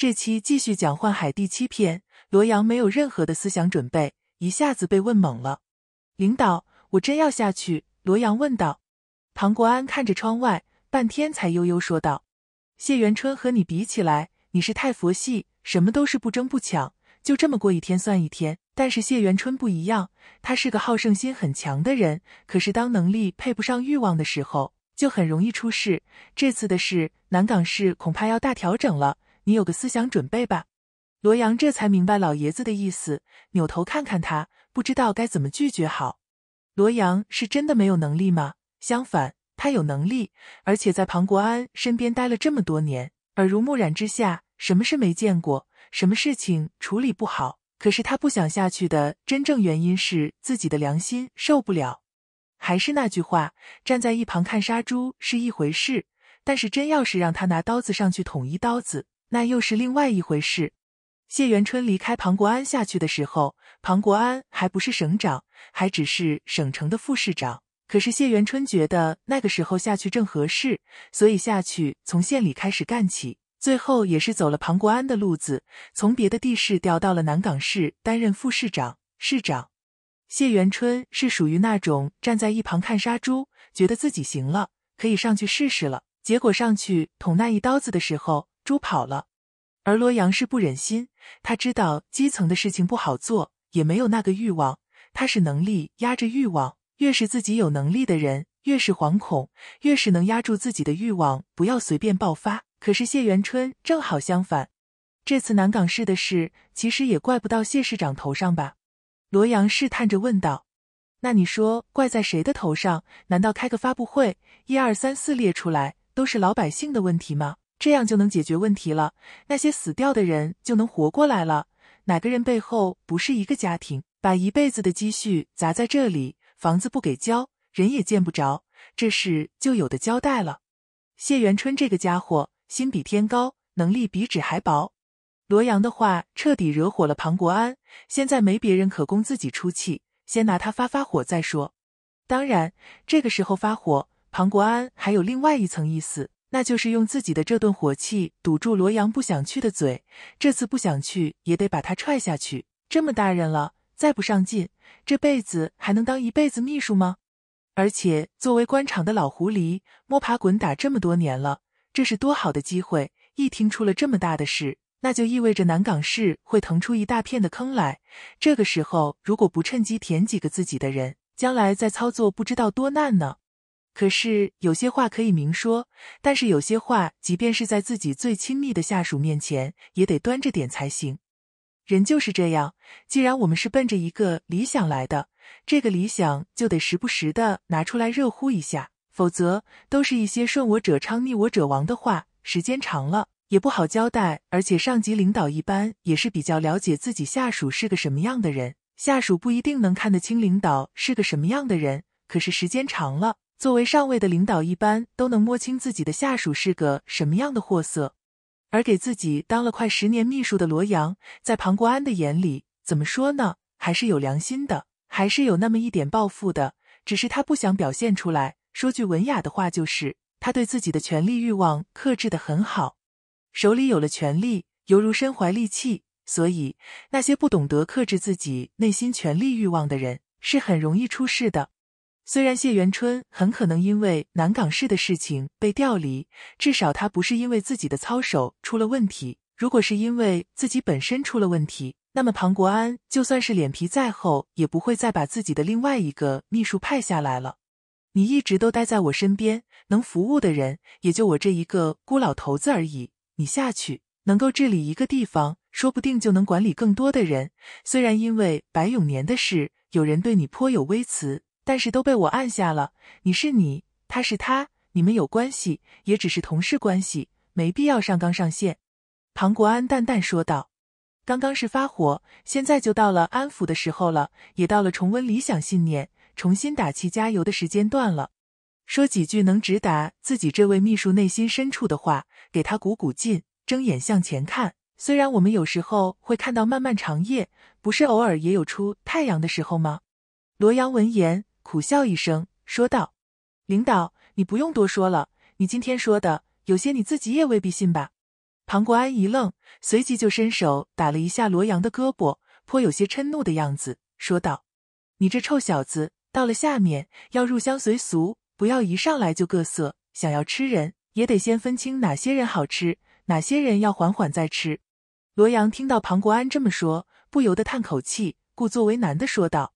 这期继续讲《幻海》第七篇。罗阳没有任何的思想准备，一下子被问懵了。领导，我真要下去。罗阳问道。唐国安看着窗外，半天才悠悠说道：“谢元春和你比起来，你是太佛系，什么都是不争不抢，就这么过一天算一天。但是谢元春不一样，他是个好胜心很强的人。可是当能力配不上欲望的时候，就很容易出事。这次的事，南港市恐怕要大调整了。”你有个思想准备吧。罗阳这才明白老爷子的意思，扭头看看他，不知道该怎么拒绝好。罗阳是真的没有能力吗？相反，他有能力，而且在庞国安身边待了这么多年，耳濡目染之下，什么事没见过，什么事情处理不好。可是他不想下去的真正原因是自己的良心受不了。还是那句话，站在一旁看杀猪是一回事，但是真要是让他拿刀子上去捅一刀子，那又是另外一回事。谢元春离开庞国安下去的时候，庞国安还不是省长，还只是省城的副市长。可是谢元春觉得那个时候下去正合适，所以下去从县里开始干起，最后也是走了庞国安的路子，从别的地市调到了南岗市担任副市长、市长。谢元春是属于那种站在一旁看杀猪，觉得自己行了，可以上去试试了。结果上去捅那一刀子的时候。猪跑了，而罗阳是不忍心。他知道基层的事情不好做，也没有那个欲望。他是能力压着欲望，越是自己有能力的人，越是惶恐，越是能压住自己的欲望，不要随便爆发。可是谢元春正好相反。这次南港市的事，其实也怪不到谢市长头上吧？罗阳试探着问道：“那你说怪在谁的头上？难道开个发布会，一二三四列出来，都是老百姓的问题吗？”这样就能解决问题了，那些死掉的人就能活过来了。哪个人背后不是一个家庭？把一辈子的积蓄砸在这里，房子不给交，人也见不着，这事就有的交代了。谢元春这个家伙，心比天高，能力比纸还薄。罗阳的话彻底惹火了庞国安，现在没别人可供自己出气，先拿他发发火再说。当然，这个时候发火，庞国安还有另外一层意思。那就是用自己的这顿火气堵住罗阳不想去的嘴，这次不想去也得把他踹下去。这么大人了，再不上进，这辈子还能当一辈子秘书吗？而且作为官场的老狐狸，摸爬滚打这么多年了，这是多好的机会！一听出了这么大的事，那就意味着南港市会腾出一大片的坑来。这个时候如果不趁机填几个自己的人，将来再操作不知道多难呢。可是有些话可以明说，但是有些话，即便是在自己最亲密的下属面前，也得端着点才行。人就是这样，既然我们是奔着一个理想来的，这个理想就得时不时的拿出来热乎一下，否则都是一些顺我者昌、逆我者亡的话，时间长了也不好交代。而且上级领导一般也是比较了解自己下属是个什么样的人，下属不一定能看得清领导是个什么样的人，可是时间长了。作为上位的领导，一般都能摸清自己的下属是个什么样的货色。而给自己当了快十年秘书的罗阳，在庞国安的眼里，怎么说呢？还是有良心的，还是有那么一点抱负的，只是他不想表现出来。说句文雅的话，就是他对自己的权力欲望克制的很好。手里有了权力，犹如身怀利器。所以，那些不懂得克制自己内心权力欲望的人，是很容易出事的。虽然谢元春很可能因为南港市的事情被调离，至少他不是因为自己的操守出了问题。如果是因为自己本身出了问题，那么庞国安就算是脸皮再厚，也不会再把自己的另外一个秘书派下来了。你一直都待在我身边，能服务的人也就我这一个孤老头子而已。你下去，能够治理一个地方，说不定就能管理更多的人。虽然因为白永年的事，有人对你颇有微词。但是都被我按下了。你是你，他是他，你们有关系，也只是同事关系，没必要上纲上线。”庞国安淡淡说道，“刚刚是发火，现在就到了安抚的时候了，也到了重温理想信念、重新打气加油的时间段了。说几句能直达自己这位秘书内心深处的话，给他鼓鼓劲，睁眼向前看。虽然我们有时候会看到漫漫长夜，不是偶尔也有出太阳的时候吗？”罗阳闻言。苦笑一声，说道：“领导，你不用多说了。你今天说的有些你自己也未必信吧？”庞国安一愣，随即就伸手打了一下罗阳的胳膊，颇有些嗔怒的样子，说道：“你这臭小子，到了下面要入乡随俗，不要一上来就各色。想要吃人，也得先分清哪些人好吃，哪些人要缓缓再吃。”罗阳听到庞国安这么说，不由得叹口气，故作为难的说道。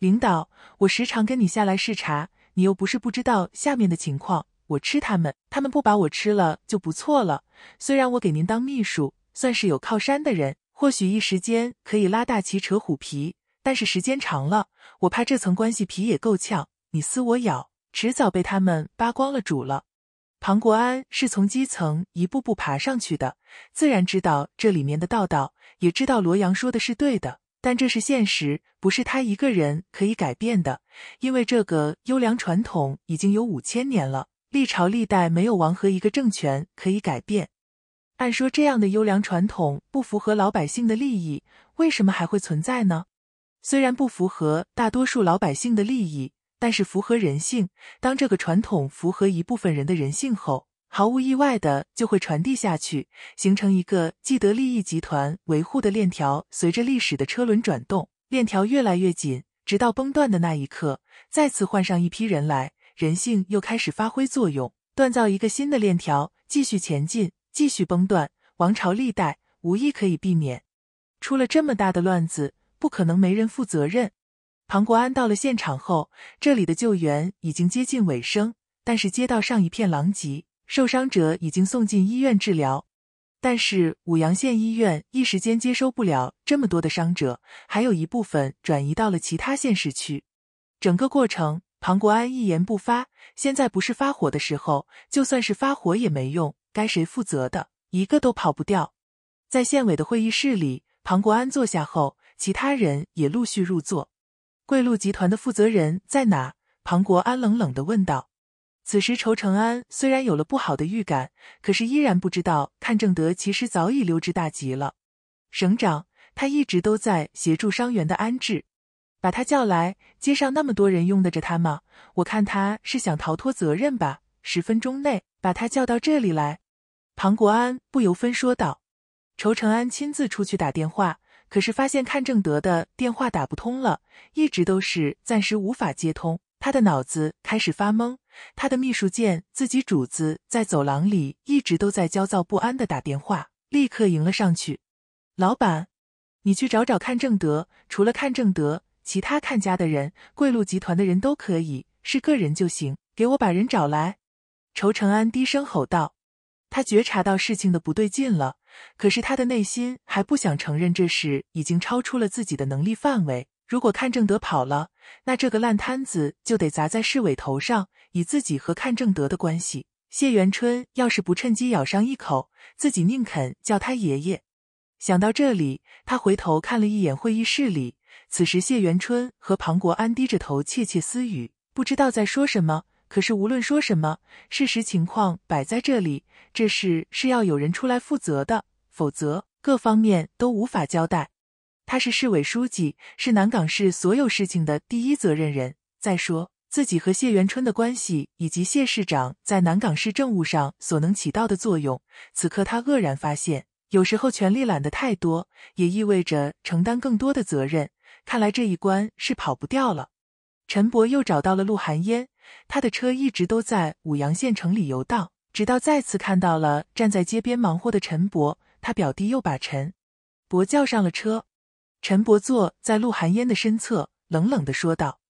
领导，我时常跟你下来视察，你又不是不知道下面的情况。我吃他们，他们不把我吃了就不错了。虽然我给您当秘书，算是有靠山的人，或许一时间可以拉大旗扯虎皮，但是时间长了，我怕这层关系皮也够呛。你撕我咬，迟早被他们扒光了主了。庞国安是从基层一步步爬上去的，自然知道这里面的道道，也知道罗阳说的是对的。但这是现实，不是他一个人可以改变的，因为这个优良传统已经有五千年了，历朝历代没有王和一个政权可以改变。按说这样的优良传统不符合老百姓的利益，为什么还会存在呢？虽然不符合大多数老百姓的利益，但是符合人性。当这个传统符合一部分人的人性后，毫无意外的就会传递下去，形成一个既得利益集团维护的链条。随着历史的车轮转动，链条越来越紧，直到崩断的那一刻。再次换上一批人来，人性又开始发挥作用，锻造一个新的链条，继续前进，继续崩断。王朝历代无一可以避免，出了这么大的乱子，不可能没人负责任。庞国安到了现场后，这里的救援已经接近尾声，但是街道上一片狼藉。受伤者已经送进医院治疗，但是武阳县医院一时间接收不了这么多的伤者，还有一部分转移到了其他县市区。整个过程，庞国安一言不发。现在不是发火的时候，就算是发火也没用。该谁负责的，一个都跑不掉。在县委的会议室里，庞国安坐下后，其他人也陆续入座。贵路集团的负责人在哪？庞国安冷冷的问道。此时，仇成安虽然有了不好的预感，可是依然不知道，看正德其实早已溜之大吉了。省长，他一直都在协助伤员的安置，把他叫来，街上那么多人用得着他吗？我看他是想逃脱责任吧。十分钟内把他叫到这里来。庞国安不由分说道。仇成安亲自出去打电话，可是发现看正德的电话打不通了，一直都是暂时无法接通。他的脑子开始发懵。他的秘书见自己主子在走廊里一直都在焦躁不安的打电话，立刻迎了上去：“老板，你去找找看正德。除了看正德，其他看家的人，贵路集团的人都可以，是个人就行。给我把人找来。”仇成安低声吼道：“他觉察到事情的不对劲了，可是他的内心还不想承认这事已经超出了自己的能力范围。”如果看正德跑了，那这个烂摊子就得砸在市委头上。以自己和看正德的关系，谢元春要是不趁机咬上一口，自己宁肯叫他爷爷。想到这里，他回头看了一眼会议室里，此时谢元春和庞国安低着头窃窃私语，不知道在说什么。可是无论说什么，事实情况摆在这里，这事是要有人出来负责的，否则各方面都无法交代。他是市委书记，是南港市所有事情的第一责任人。再说自己和谢元春的关系，以及谢市长在南港市政务上所能起到的作用。此刻他愕然发现，有时候权力揽得太多，也意味着承担更多的责任。看来这一关是跑不掉了。陈博又找到了陆寒烟，他的车一直都在武阳县城里游荡，直到再次看到了站在街边忙活的陈博，他表弟又把陈博叫上了车。陈伯坐在陆寒烟的身侧，冷冷的说道：“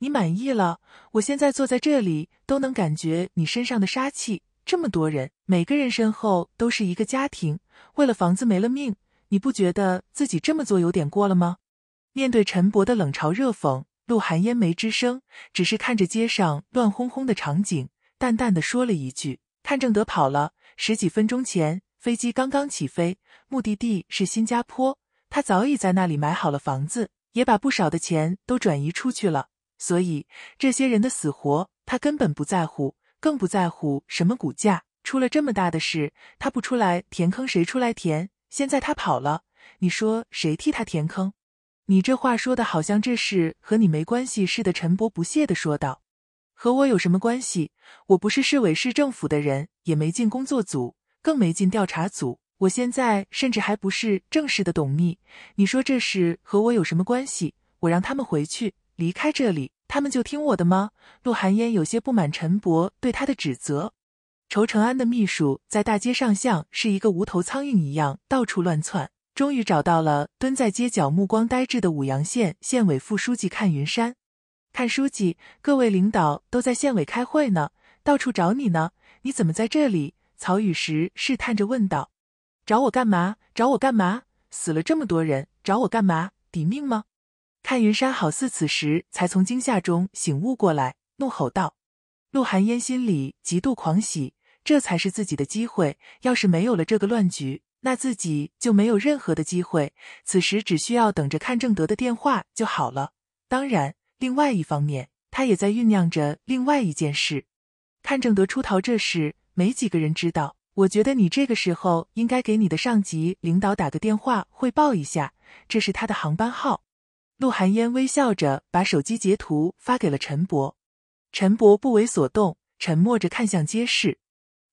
你满意了？我现在坐在这里，都能感觉你身上的杀气。这么多人，每个人身后都是一个家庭，为了房子没了命，你不觉得自己这么做有点过了吗？”面对陈伯的冷嘲热讽，陆寒烟没吱声，只是看着街上乱哄哄的场景，淡淡的说了一句：“看正德跑了，十几分钟前，飞机刚刚起飞，目的地是新加坡。”他早已在那里买好了房子，也把不少的钱都转移出去了，所以这些人的死活他根本不在乎，更不在乎什么股价。出了这么大的事，他不出来填坑，谁出来填？现在他跑了，你说谁替他填坑？你这话说的好像这事和你没关系似的。”陈伯不屑的说道，“和我有什么关系？我不是市委市政府的人，也没进工作组，更没进调查组。”我现在甚至还不是正式的董秘，你说这事和我有什么关系？我让他们回去离开这里，他们就听我的吗？陆寒烟有些不满陈伯对他的指责。仇成安的秘书在大街上像是一个无头苍蝇一样到处乱窜，终于找到了蹲在街角目光呆滞的武阳县县委副书记看云山。看书记，各位领导都在县委开会呢，到处找你呢，你怎么在这里？曹雨石试探着问道。找我干嘛？找我干嘛？死了这么多人，找我干嘛？抵命吗？看云山好似此时才从惊吓中醒悟过来，怒吼道：“陆寒烟心里极度狂喜，这才是自己的机会。要是没有了这个乱局，那自己就没有任何的机会。此时只需要等着看正德的电话就好了。当然，另外一方面，他也在酝酿着另外一件事：看正德出逃这事，没几个人知道。”我觉得你这个时候应该给你的上级领导打个电话汇报一下，这是他的航班号。陆寒烟微笑着把手机截图发给了陈博。陈博不为所动，沉默着看向街市。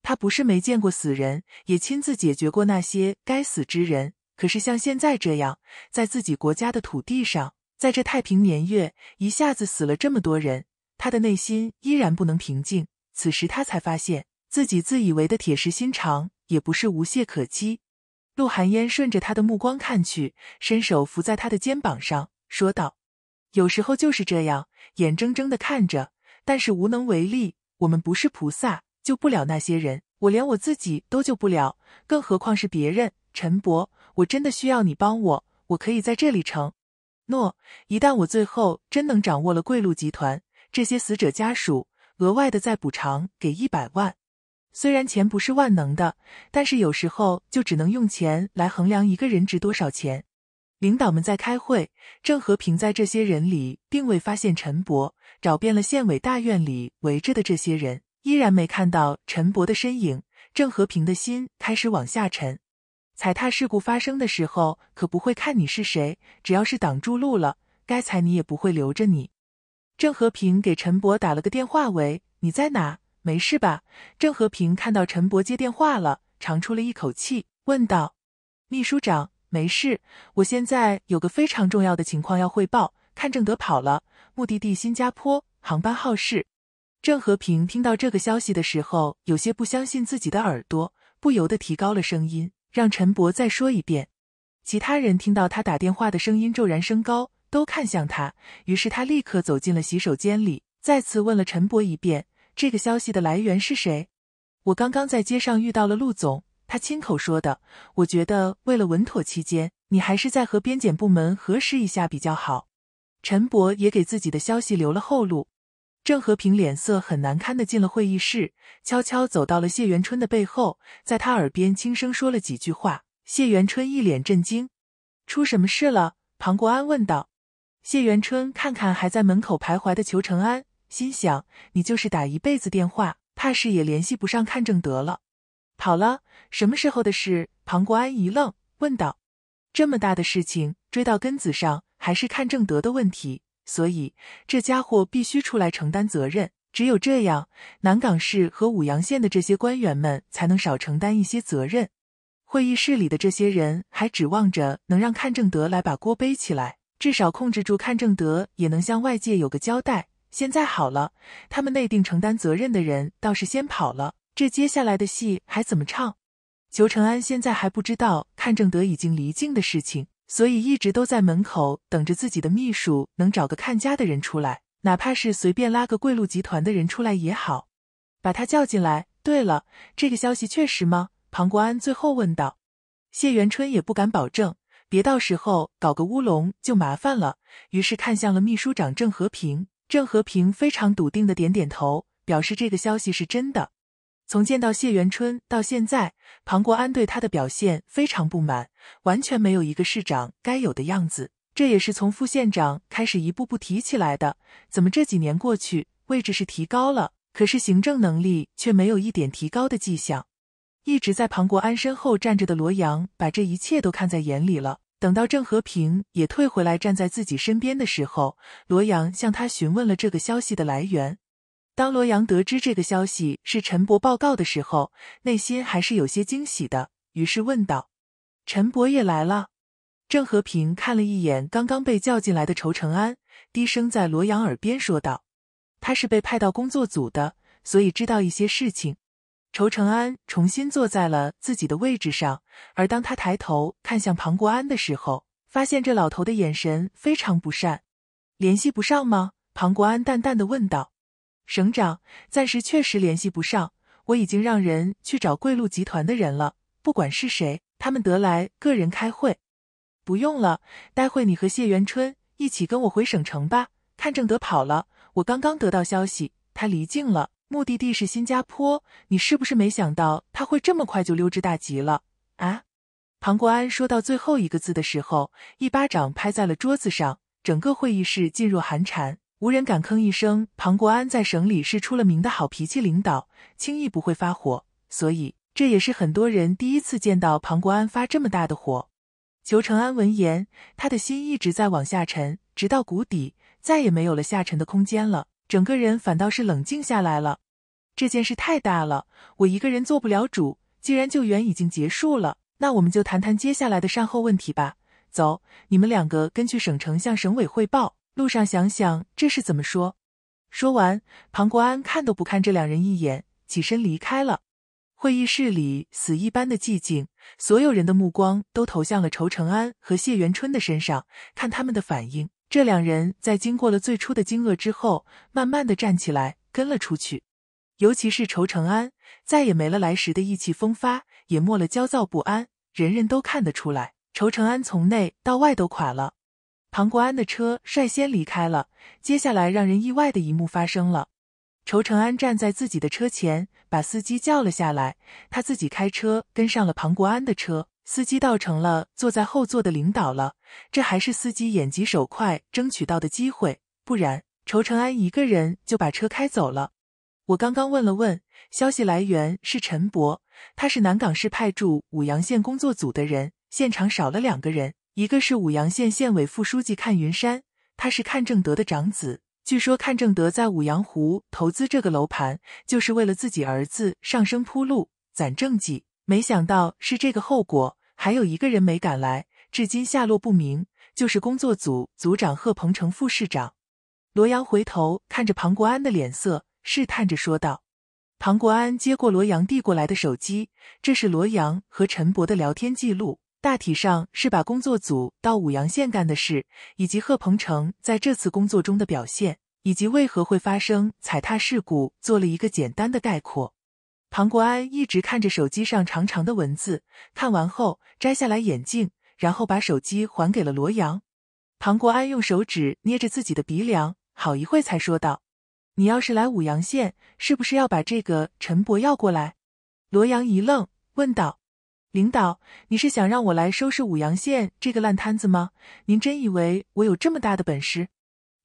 他不是没见过死人，也亲自解决过那些该死之人。可是像现在这样，在自己国家的土地上，在这太平年月，一下子死了这么多人，他的内心依然不能平静。此时他才发现。自己自以为的铁石心肠也不是无懈可击。陆寒烟顺着他的目光看去，伸手扶在他的肩膀上，说道：“有时候就是这样，眼睁睁的看着，但是无能为力。我们不是菩萨，救不了那些人。我连我自己都救不了，更何况是别人。”陈博，我真的需要你帮我。我可以在这里承诺，一旦我最后真能掌握了贵陆集团，这些死者家属额外的再补偿给一百万。虽然钱不是万能的，但是有时候就只能用钱来衡量一个人值多少钱。领导们在开会，郑和平在这些人里并未发现陈伯，找遍了县委大院里围着的这些人，依然没看到陈伯的身影。郑和平的心开始往下沉。踩踏事故发生的时候，可不会看你是谁，只要是挡住路了，该踩你也不会留着你。郑和平给陈伯打了个电话：“喂，你在哪？”没事吧？郑和平看到陈伯接电话了，长出了一口气，问道：“秘书长，没事。我现在有个非常重要的情况要汇报。看，正德跑了，目的地新加坡，航班号是……”郑和平听到这个消息的时候，有些不相信自己的耳朵，不由得提高了声音，让陈伯再说一遍。其他人听到他打电话的声音骤然升高，都看向他。于是他立刻走进了洗手间里，再次问了陈伯一遍。这个消息的来源是谁？我刚刚在街上遇到了陆总，他亲口说的。我觉得为了稳妥，期间你还是再和边检部门核实一下比较好。陈博也给自己的消息留了后路。郑和平脸色很难堪的进了会议室，悄悄走到了谢元春的背后，在他耳边轻声说了几句话。谢元春一脸震惊：“出什么事了？”庞国安问道。谢元春看看还在门口徘徊的裘成安。心想，你就是打一辈子电话，怕是也联系不上看正德了。好了，什么时候的事？庞国安一愣，问道：“这么大的事情，追到根子上还是看正德的问题，所以这家伙必须出来承担责任。只有这样，南岗市和武阳县的这些官员们才能少承担一些责任。会议室里的这些人还指望着能让看正德来把锅背起来，至少控制住看正德，也能向外界有个交代。”现在好了，他们内定承担责任的人倒是先跑了，这接下来的戏还怎么唱？裘承安现在还不知道看正德已经离境的事情，所以一直都在门口等着自己的秘书能找个看家的人出来，哪怕是随便拉个贵路集团的人出来也好，把他叫进来。对了，这个消息确实吗？庞国安最后问道。谢元春也不敢保证，别到时候搞个乌龙就麻烦了，于是看向了秘书长郑和平。郑和平非常笃定的点点头，表示这个消息是真的。从见到谢元春到现在，庞国安对他的表现非常不满，完全没有一个市长该有的样子。这也是从副县长开始一步步提起来的，怎么这几年过去，位置是提高了，可是行政能力却没有一点提高的迹象。一直在庞国安身后站着的罗阳，把这一切都看在眼里了。等到郑和平也退回来站在自己身边的时候，罗阳向他询问了这个消息的来源。当罗阳得知这个消息是陈伯报告的时候，内心还是有些惊喜的，于是问道：“陈伯也来了？”郑和平看了一眼刚刚被叫进来的仇成安，低声在罗阳耳边说道：“他是被派到工作组的，所以知道一些事情。”仇成安重新坐在了自己的位置上，而当他抬头看向庞国安的时候，发现这老头的眼神非常不善。联系不上吗？庞国安淡淡的问道。省长暂时确实联系不上，我已经让人去找贵路集团的人了。不管是谁，他们得来个人开会。不用了，待会你和谢元春一起跟我回省城吧。看正德跑了，我刚刚得到消息，他离境了。目的地是新加坡，你是不是没想到他会这么快就溜之大吉了啊？庞国安说到最后一个字的时候，一巴掌拍在了桌子上，整个会议室噤若寒蝉，无人敢吭一声。庞国安在省里是出了名的好脾气领导，轻易不会发火，所以这也是很多人第一次见到庞国安发这么大的火。裘成安闻言，他的心一直在往下沉，直到谷底，再也没有了下沉的空间了，整个人反倒是冷静下来了。这件事太大了，我一个人做不了主。既然救援已经结束了，那我们就谈谈接下来的善后问题吧。走，你们两个跟去省城向省委汇报，路上想想这事怎么说。说完，庞国安看都不看这两人一眼，起身离开了。会议室里死一般的寂静，所有人的目光都投向了仇成安和谢元春的身上，看他们的反应。这两人在经过了最初的惊愕之后，慢慢的站起来，跟了出去。尤其是仇成安，再也没了来时的意气风发，也没了焦躁不安，人人都看得出来，仇成安从内到外都垮了。庞国安的车率先离开了，接下来让人意外的一幕发生了：仇成安站在自己的车前，把司机叫了下来，他自己开车跟上了庞国安的车，司机倒成了坐在后座的领导了。这还是司机眼疾手快争取到的机会，不然仇成安一个人就把车开走了。我刚刚问了问，消息来源是陈博，他是南岗市派驻武阳县工作组的人。现场少了两个人，一个是武阳县县委副书记阚云山，他是阚正德的长子。据说阚正德在武阳湖投资这个楼盘，就是为了自己儿子上升铺路、攒政绩。没想到是这个后果。还有一个人没赶来，至今下落不明，就是工作组组长贺鹏程副市长。罗阳回头看着庞国安的脸色。试探着说道：“唐国安接过罗阳递过来的手机，这是罗阳和陈博的聊天记录，大体上是把工作组到武阳县干的事，以及贺鹏程在这次工作中的表现，以及为何会发生踩踏事故做了一个简单的概括。”唐国安一直看着手机上长长的文字，看完后摘下来眼镜，然后把手机还给了罗阳。唐国安用手指捏着自己的鼻梁，好一会才说道。你要是来武阳县，是不是要把这个陈博要过来？罗阳一愣，问道：“领导，你是想让我来收拾武阳县这个烂摊子吗？您真以为我有这么大的本事？”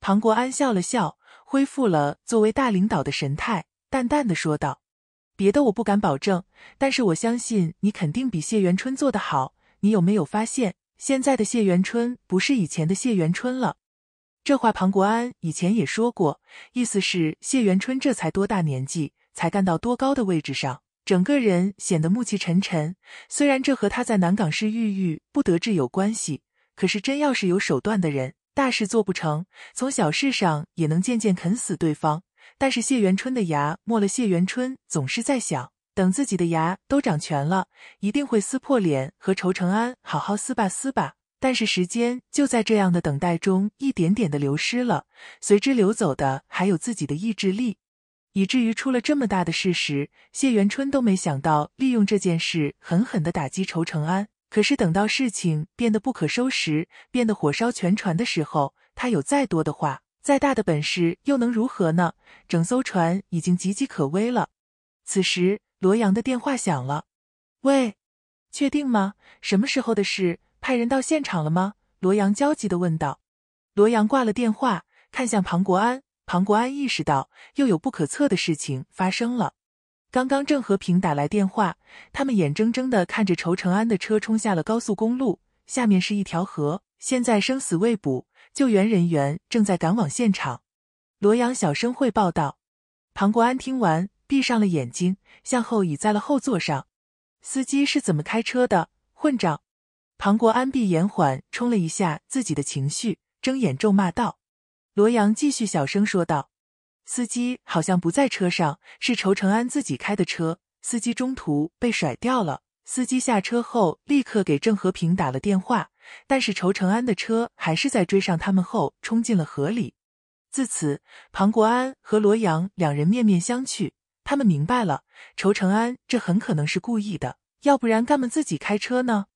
庞国安笑了笑，恢复了作为大领导的神态，淡淡的说道：“别的我不敢保证，但是我相信你肯定比谢元春做得好。你有没有发现，现在的谢元春不是以前的谢元春了？”这话庞国安以前也说过，意思是谢元春这才多大年纪，才干到多高的位置上，整个人显得暮气沉沉。虽然这和他在南港市郁郁不得志有关系，可是真要是有手段的人，大事做不成，从小事上也能渐渐啃死对方。但是谢元春的牙没了，谢元春总是在想，等自己的牙都长全了，一定会撕破脸和仇成安好好撕吧撕吧。但是时间就在这样的等待中一点点的流失了，随之流走的还有自己的意志力，以至于出了这么大的事实，谢元春都没想到利用这件事狠狠的打击仇成安。可是等到事情变得不可收拾，变得火烧全船的时候，他有再多的话，再大的本事又能如何呢？整艘船已经岌岌可危了。此时罗阳的电话响了，喂，确定吗？什么时候的事？派人到现场了吗？罗阳焦急的问道。罗阳挂了电话，看向庞国安。庞国安意识到又有不可测的事情发生了。刚刚郑和平打来电话，他们眼睁睁的看着仇成安的车冲下了高速公路，下面是一条河，现在生死未卜，救援人员正在赶往现场。罗阳小声汇报道。庞国安听完，闭上了眼睛，向后倚在了后座上。司机是怎么开车的？混账！庞国安闭眼缓，冲了一下自己的情绪，睁眼咒骂道：“罗阳，继续小声说道，司机好像不在车上，是仇成安自己开的车，司机中途被甩掉了。司机下车后立刻给郑和平打了电话，但是仇成安的车还是在追上他们后冲进了河里。自此，庞国安和罗阳两人面面相觑，他们明白了，仇成安这很可能是故意的，要不然干嘛自己开车呢？”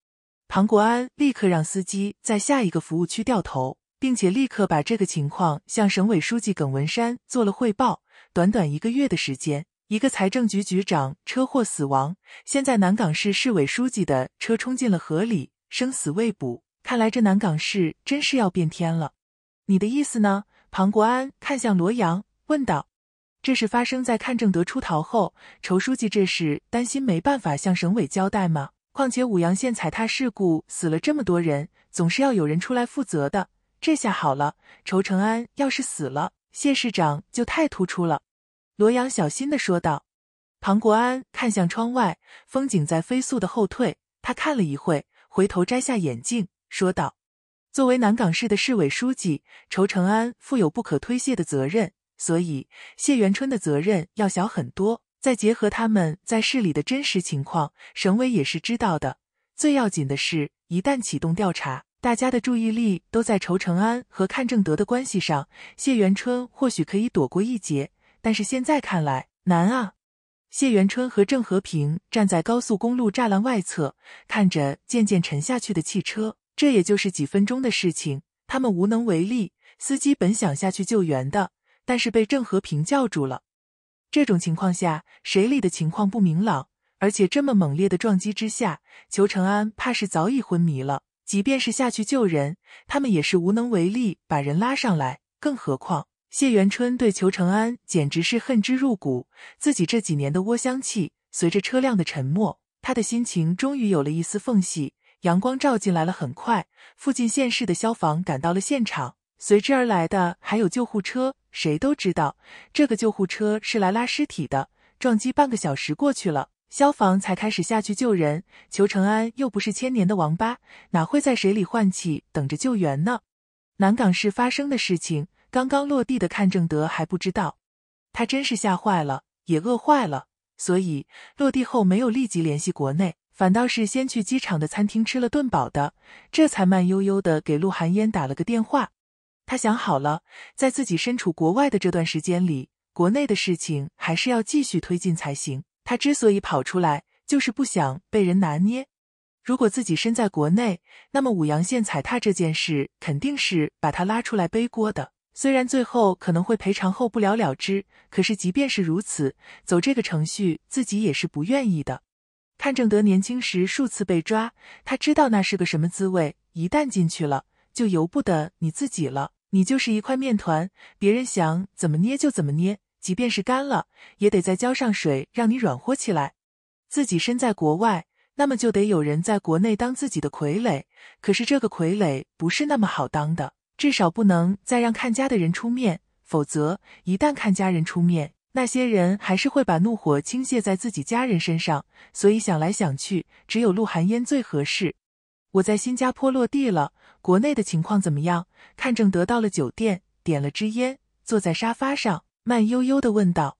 庞国安立刻让司机在下一个服务区掉头，并且立刻把这个情况向省委书记耿文山做了汇报。短短一个月的时间，一个财政局局长车祸死亡，现在南岗市市委书记的车冲进了河里，生死未卜。看来这南岗市真是要变天了。你的意思呢？庞国安看向罗阳问道：“这是发生在阚正德出逃后，仇书记这事担心没办法向省委交代吗？”况且五阳县踩踏事故死了这么多人，总是要有人出来负责的。这下好了，仇成安要是死了，谢市长就太突出了。”罗阳小心的说道。庞国安看向窗外，风景在飞速的后退。他看了一会，回头摘下眼镜，说道：“作为南港市的市委书记，仇成安负有不可推卸的责任，所以谢元春的责任要小很多。”再结合他们在市里的真实情况，省委也是知道的。最要紧的是，一旦启动调查，大家的注意力都在仇成安和看正德的关系上。谢元春或许可以躲过一劫，但是现在看来难啊。谢元春和郑和平站在高速公路栅栏外侧，看着渐渐沉下去的汽车，这也就是几分钟的事情，他们无能为力。司机本想下去救援的，但是被郑和平叫住了。这种情况下，水里的情况不明朗，而且这么猛烈的撞击之下，裘成安怕是早已昏迷了。即便是下去救人，他们也是无能为力把人拉上来。更何况谢元春对裘成安简直是恨之入骨，自己这几年的窝香气随着车辆的沉没，他的心情终于有了一丝缝隙。阳光照进来了，很快，附近县市的消防赶到了现场。随之而来的还有救护车，谁都知道这个救护车是来拉尸体的。撞击半个小时过去了，消防才开始下去救人。裘承安又不是千年的王八，哪会在水里换气等着救援呢？南港市发生的事情，刚刚落地的看正德还不知道，他真是吓坏了，也饿坏了，所以落地后没有立即联系国内，反倒是先去机场的餐厅吃了顿饱的，这才慢悠悠的给陆寒烟打了个电话。他想好了，在自己身处国外的这段时间里，国内的事情还是要继续推进才行。他之所以跑出来，就是不想被人拿捏。如果自己身在国内，那么五阳县踩踏这件事肯定是把他拉出来背锅的。虽然最后可能会赔偿后不了了之，可是即便是如此，走这个程序自己也是不愿意的。看正德年轻时数次被抓，他知道那是个什么滋味。一旦进去了，就由不得你自己了。你就是一块面团，别人想怎么捏就怎么捏，即便是干了，也得再浇上水让你软和起来。自己身在国外，那么就得有人在国内当自己的傀儡。可是这个傀儡不是那么好当的，至少不能再让看家的人出面，否则一旦看家人出面，那些人还是会把怒火倾泻在自己家人身上。所以想来想去，只有陆寒烟最合适。我在新加坡落地了，国内的情况怎么样？看正得到了酒店，点了支烟，坐在沙发上，慢悠悠的问道：“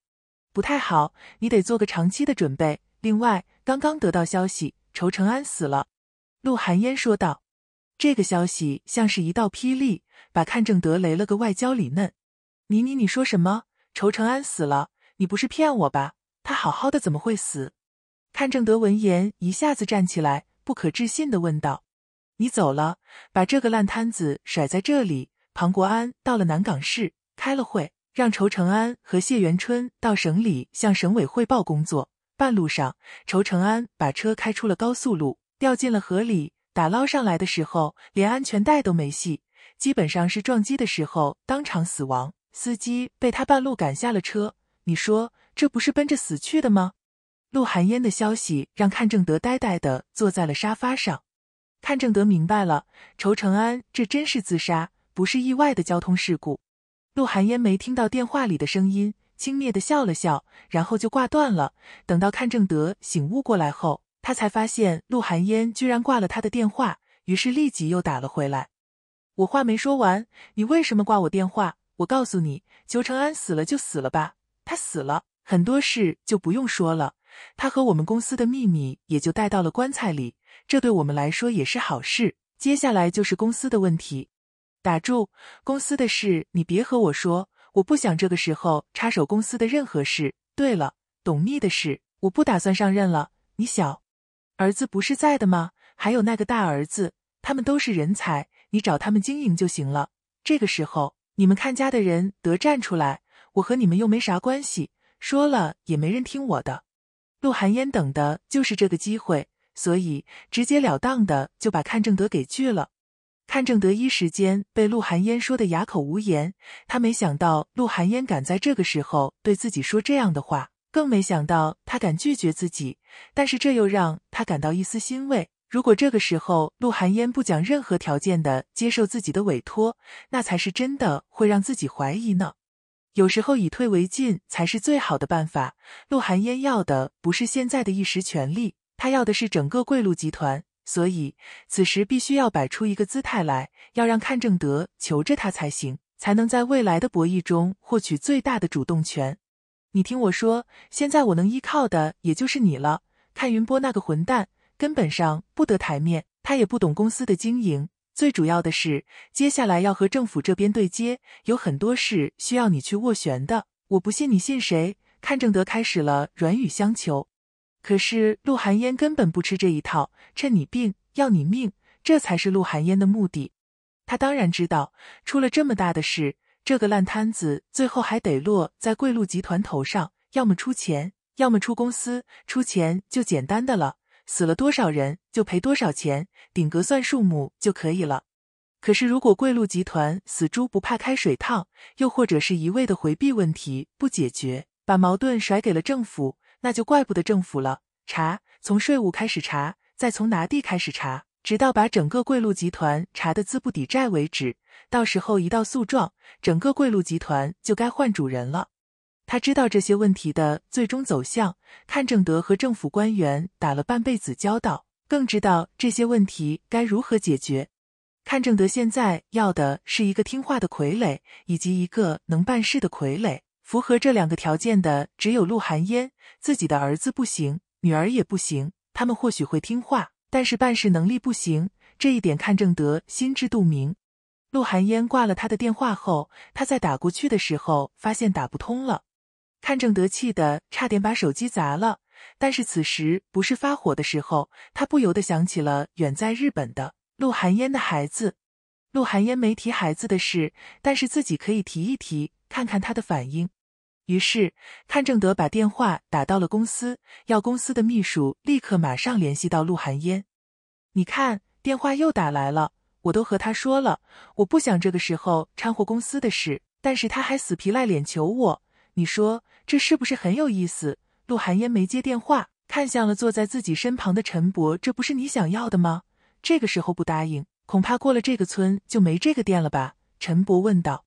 不太好，你得做个长期的准备。另外，刚刚得到消息，仇成安死了。”陆寒烟说道。这个消息像是一道霹雳，把看正德雷了个外焦里嫩。“你你你说什么？仇成安死了？你不是骗我吧？他好好的怎么会死？”看正德闻言一下子站起来。不可置信的问道：“你走了，把这个烂摊子甩在这里。”庞国安到了南港市，开了会，让仇成安和谢元春到省里向省委汇报工作。半路上，仇成安把车开出了高速路，掉进了河里。打捞上来的时候，连安全带都没系，基本上是撞击的时候当场死亡。司机被他半路赶下了车。你说，这不是奔着死去的吗？陆寒烟的消息让看正德呆呆的坐在了沙发上。看正德明白了，仇成安这真是自杀，不是意外的交通事故。陆寒烟没听到电话里的声音，轻蔑地笑了笑，然后就挂断了。等到看正德醒悟过来后，他才发现陆寒烟居然挂了他的电话，于是立即又打了回来。我话没说完，你为什么挂我电话？我告诉你，仇成安死了就死了吧，他死了，很多事就不用说了。他和我们公司的秘密也就带到了棺材里，这对我们来说也是好事。接下来就是公司的问题。打住，公司的事你别和我说，我不想这个时候插手公司的任何事。对了，董秘的事，我不打算上任了。你小，儿子不是在的吗？还有那个大儿子，他们都是人才，你找他们经营就行了。这个时候，你们看家的人得站出来。我和你们又没啥关系，说了也没人听我的。陆寒烟等的就是这个机会，所以直截了当的就把看正德给拒了。看正德一时间被陆寒烟说的哑口无言，他没想到陆寒烟敢在这个时候对自己说这样的话，更没想到他敢拒绝自己。但是这又让他感到一丝欣慰。如果这个时候陆寒烟不讲任何条件的接受自己的委托，那才是真的会让自己怀疑呢。有时候以退为进才是最好的办法。陆寒烟要的不是现在的一时权力，他要的是整个贵陆集团。所以此时必须要摆出一个姿态来，要让看正德求着他才行，才能在未来的博弈中获取最大的主动权。你听我说，现在我能依靠的也就是你了。看云波那个混蛋根本上不得台面，他也不懂公司的经营。最主要的是，接下来要和政府这边对接，有很多事需要你去斡旋的。我不信你信谁？看正德开始了软语相求，可是陆寒烟根本不吃这一套，趁你病要你命，这才是陆寒烟的目的。他当然知道，出了这么大的事，这个烂摊子最后还得落在贵路集团头上，要么出钱，要么出公司，出钱就简单的了。死了多少人就赔多少钱，顶格算数目就可以了。可是如果贵路集团死猪不怕开水烫，又或者是一味的回避问题不解决，把矛盾甩给了政府，那就怪不得政府了。查，从税务开始查，再从拿地开始查，直到把整个贵路集团查的资不抵债为止。到时候一到诉状，整个贵路集团就该换主人了。他知道这些问题的最终走向。看正德和政府官员打了半辈子交道，更知道这些问题该如何解决。看正德现在要的是一个听话的傀儡，以及一个能办事的傀儡。符合这两个条件的只有陆寒烟，自己的儿子不行，女儿也不行。他们或许会听话，但是办事能力不行，这一点看正德心知肚明。陆寒烟挂了他的电话后，他在打过去的时候发现打不通了。看正德气的差点把手机砸了，但是此时不是发火的时候，他不由得想起了远在日本的陆寒烟的孩子。陆寒烟没提孩子的事，但是自己可以提一提，看看他的反应。于是，看正德把电话打到了公司，要公司的秘书立刻马上联系到陆寒烟。你看，电话又打来了，我都和他说了，我不想这个时候掺和公司的事，但是他还死皮赖脸求我。你说这是不是很有意思？陆寒烟没接电话，看向了坐在自己身旁的陈博。这不是你想要的吗？这个时候不答应，恐怕过了这个村就没这个店了吧？陈博问道。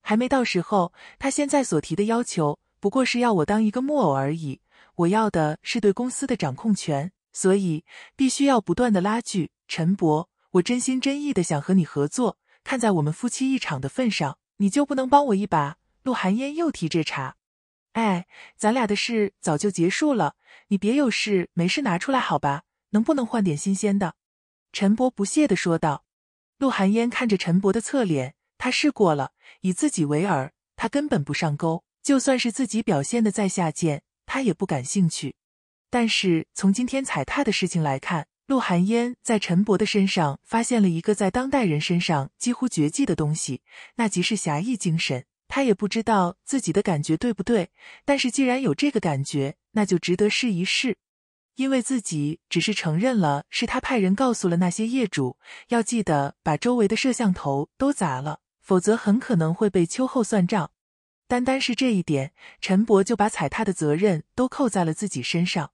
还没到时候，他现在所提的要求不过是要我当一个木偶而已。我要的是对公司的掌控权，所以必须要不断的拉锯。陈博，我真心真意的想和你合作，看在我们夫妻一场的份上，你就不能帮我一把？陆寒烟又提这茬，哎，咱俩的事早就结束了，你别有事没事拿出来好吧？能不能换点新鲜的？陈博不屑的说道。陆寒烟看着陈博的侧脸，他试过了，以自己为饵，他根本不上钩。就算是自己表现的再下贱，他也不感兴趣。但是从今天踩踏的事情来看，陆寒烟在陈博的身上发现了一个在当代人身上几乎绝迹的东西，那即是侠义精神。他也不知道自己的感觉对不对，但是既然有这个感觉，那就值得试一试。因为自己只是承认了是他派人告诉了那些业主，要记得把周围的摄像头都砸了，否则很可能会被秋后算账。单单是这一点，陈博就把踩踏的责任都扣在了自己身上。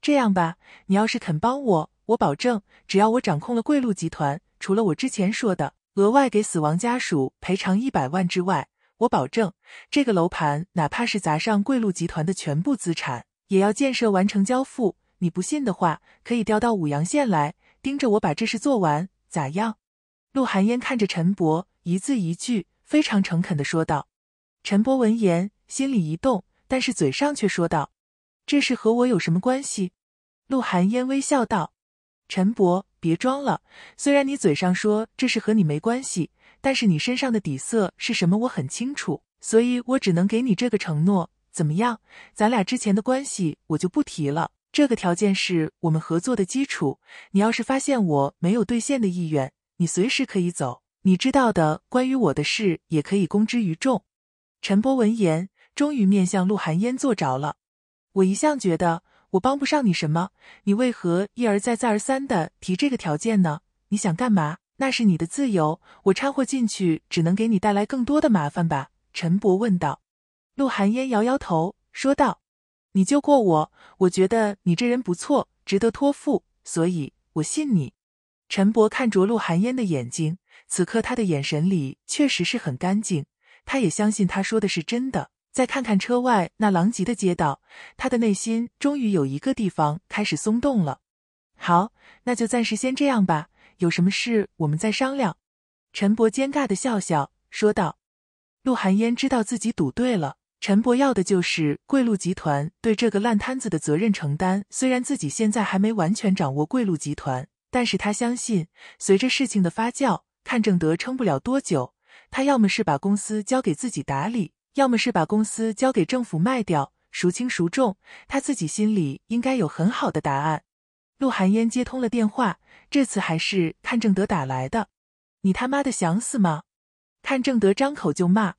这样吧，你要是肯帮我，我保证，只要我掌控了贵路集团，除了我之前说的额外给死亡家属赔偿一百万之外，我保证，这个楼盘哪怕是砸上贵路集团的全部资产，也要建设完成交付。你不信的话，可以调到武阳县来，盯着我把这事做完，咋样？陆寒烟看着陈博，一字一句非常诚恳的说道。陈博闻言，心里一动，但是嘴上却说道：“这事和我有什么关系？”陆寒烟微笑道：“陈博，别装了，虽然你嘴上说这事和你没关系。”但是你身上的底色是什么，我很清楚，所以我只能给你这个承诺，怎么样？咱俩之前的关系我就不提了，这个条件是我们合作的基础。你要是发现我没有兑现的意愿，你随时可以走。你知道的，关于我的事也可以公之于众。陈波闻言，终于面向陆寒烟坐着了。我一向觉得我帮不上你什么，你为何一而再、再而三的提这个条件呢？你想干嘛？那是你的自由，我掺和进去只能给你带来更多的麻烦吧。”陈博问道。陆寒烟摇摇头说道：“你救过我，我觉得你这人不错，值得托付，所以我信你。”陈博看着陆寒烟的眼睛，此刻他的眼神里确实是很干净，他也相信他说的是真的。再看看车外那狼藉的街道，他的内心终于有一个地方开始松动了。好，那就暂时先这样吧。有什么事，我们再商量。”陈伯尴尬的笑笑，说道。陆寒烟知道自己赌对了，陈伯要的就是贵陆集团对这个烂摊子的责任承担。虽然自己现在还没完全掌握贵陆集团，但是他相信，随着事情的发酵，看正德撑不了多久，他要么是把公司交给自己打理，要么是把公司交给政府卖掉，孰轻孰重，他自己心里应该有很好的答案。陆寒烟接通了电话，这次还是看正德打来的。你他妈的想死吗？看正德张口就骂。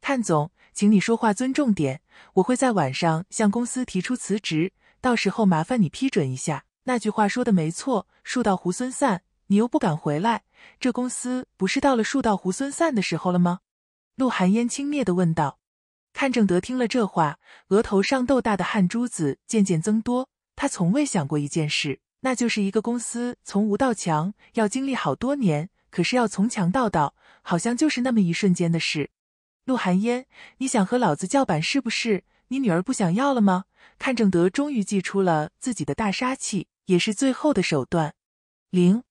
看总，请你说话尊重点。我会在晚上向公司提出辞职，到时候麻烦你批准一下。那句话说的没错，树倒猢狲散，你又不敢回来，这公司不是到了树倒猢狲散的时候了吗？陆寒烟轻蔑的问道。看正德听了这话，额头上豆大的汗珠子渐渐增多。他从未想过一件事，那就是一个公司从无到强要经历好多年，可是要从强到倒，好像就是那么一瞬间的事。陆寒烟，你想和老子叫板是不是？你女儿不想要了吗？看正德终于祭出了自己的大杀器，也是最后的手段。零，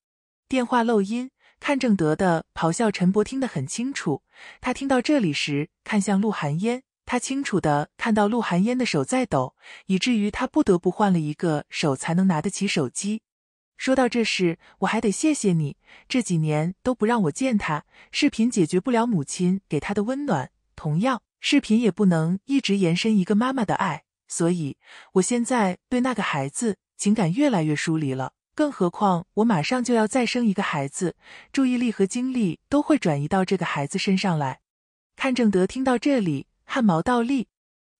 电话漏音，看正德的咆哮，陈博听得很清楚。他听到这里时，看向陆寒烟。他清楚的看到陆寒烟的手在抖，以至于他不得不换了一个手才能拿得起手机。说到这事，我还得谢谢你这几年都不让我见他，视频解决不了母亲给他的温暖，同样视频也不能一直延伸一个妈妈的爱。所以，我现在对那个孩子情感越来越疏离了。更何况，我马上就要再生一个孩子，注意力和精力都会转移到这个孩子身上来。看正德听到这里。汗毛倒立，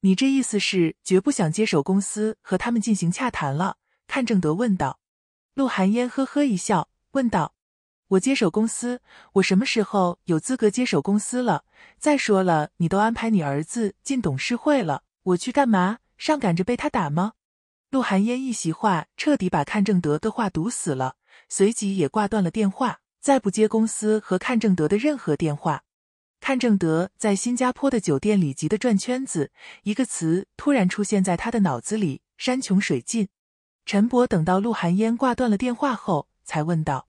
你这意思是绝不想接手公司和他们进行洽谈了？看正德问道。陆寒烟呵呵一笑，问道：“我接手公司，我什么时候有资格接手公司了？再说了，你都安排你儿子进董事会了，我去干嘛？上赶着被他打吗？”陆寒烟一席话彻底把看正德的话堵死了，随即也挂断了电话，再不接公司和看正德的任何电话。看正德在新加坡的酒店里急得转圈子，一个词突然出现在他的脑子里：山穷水尽。陈伯等到陆寒烟挂断了电话后，才问道：“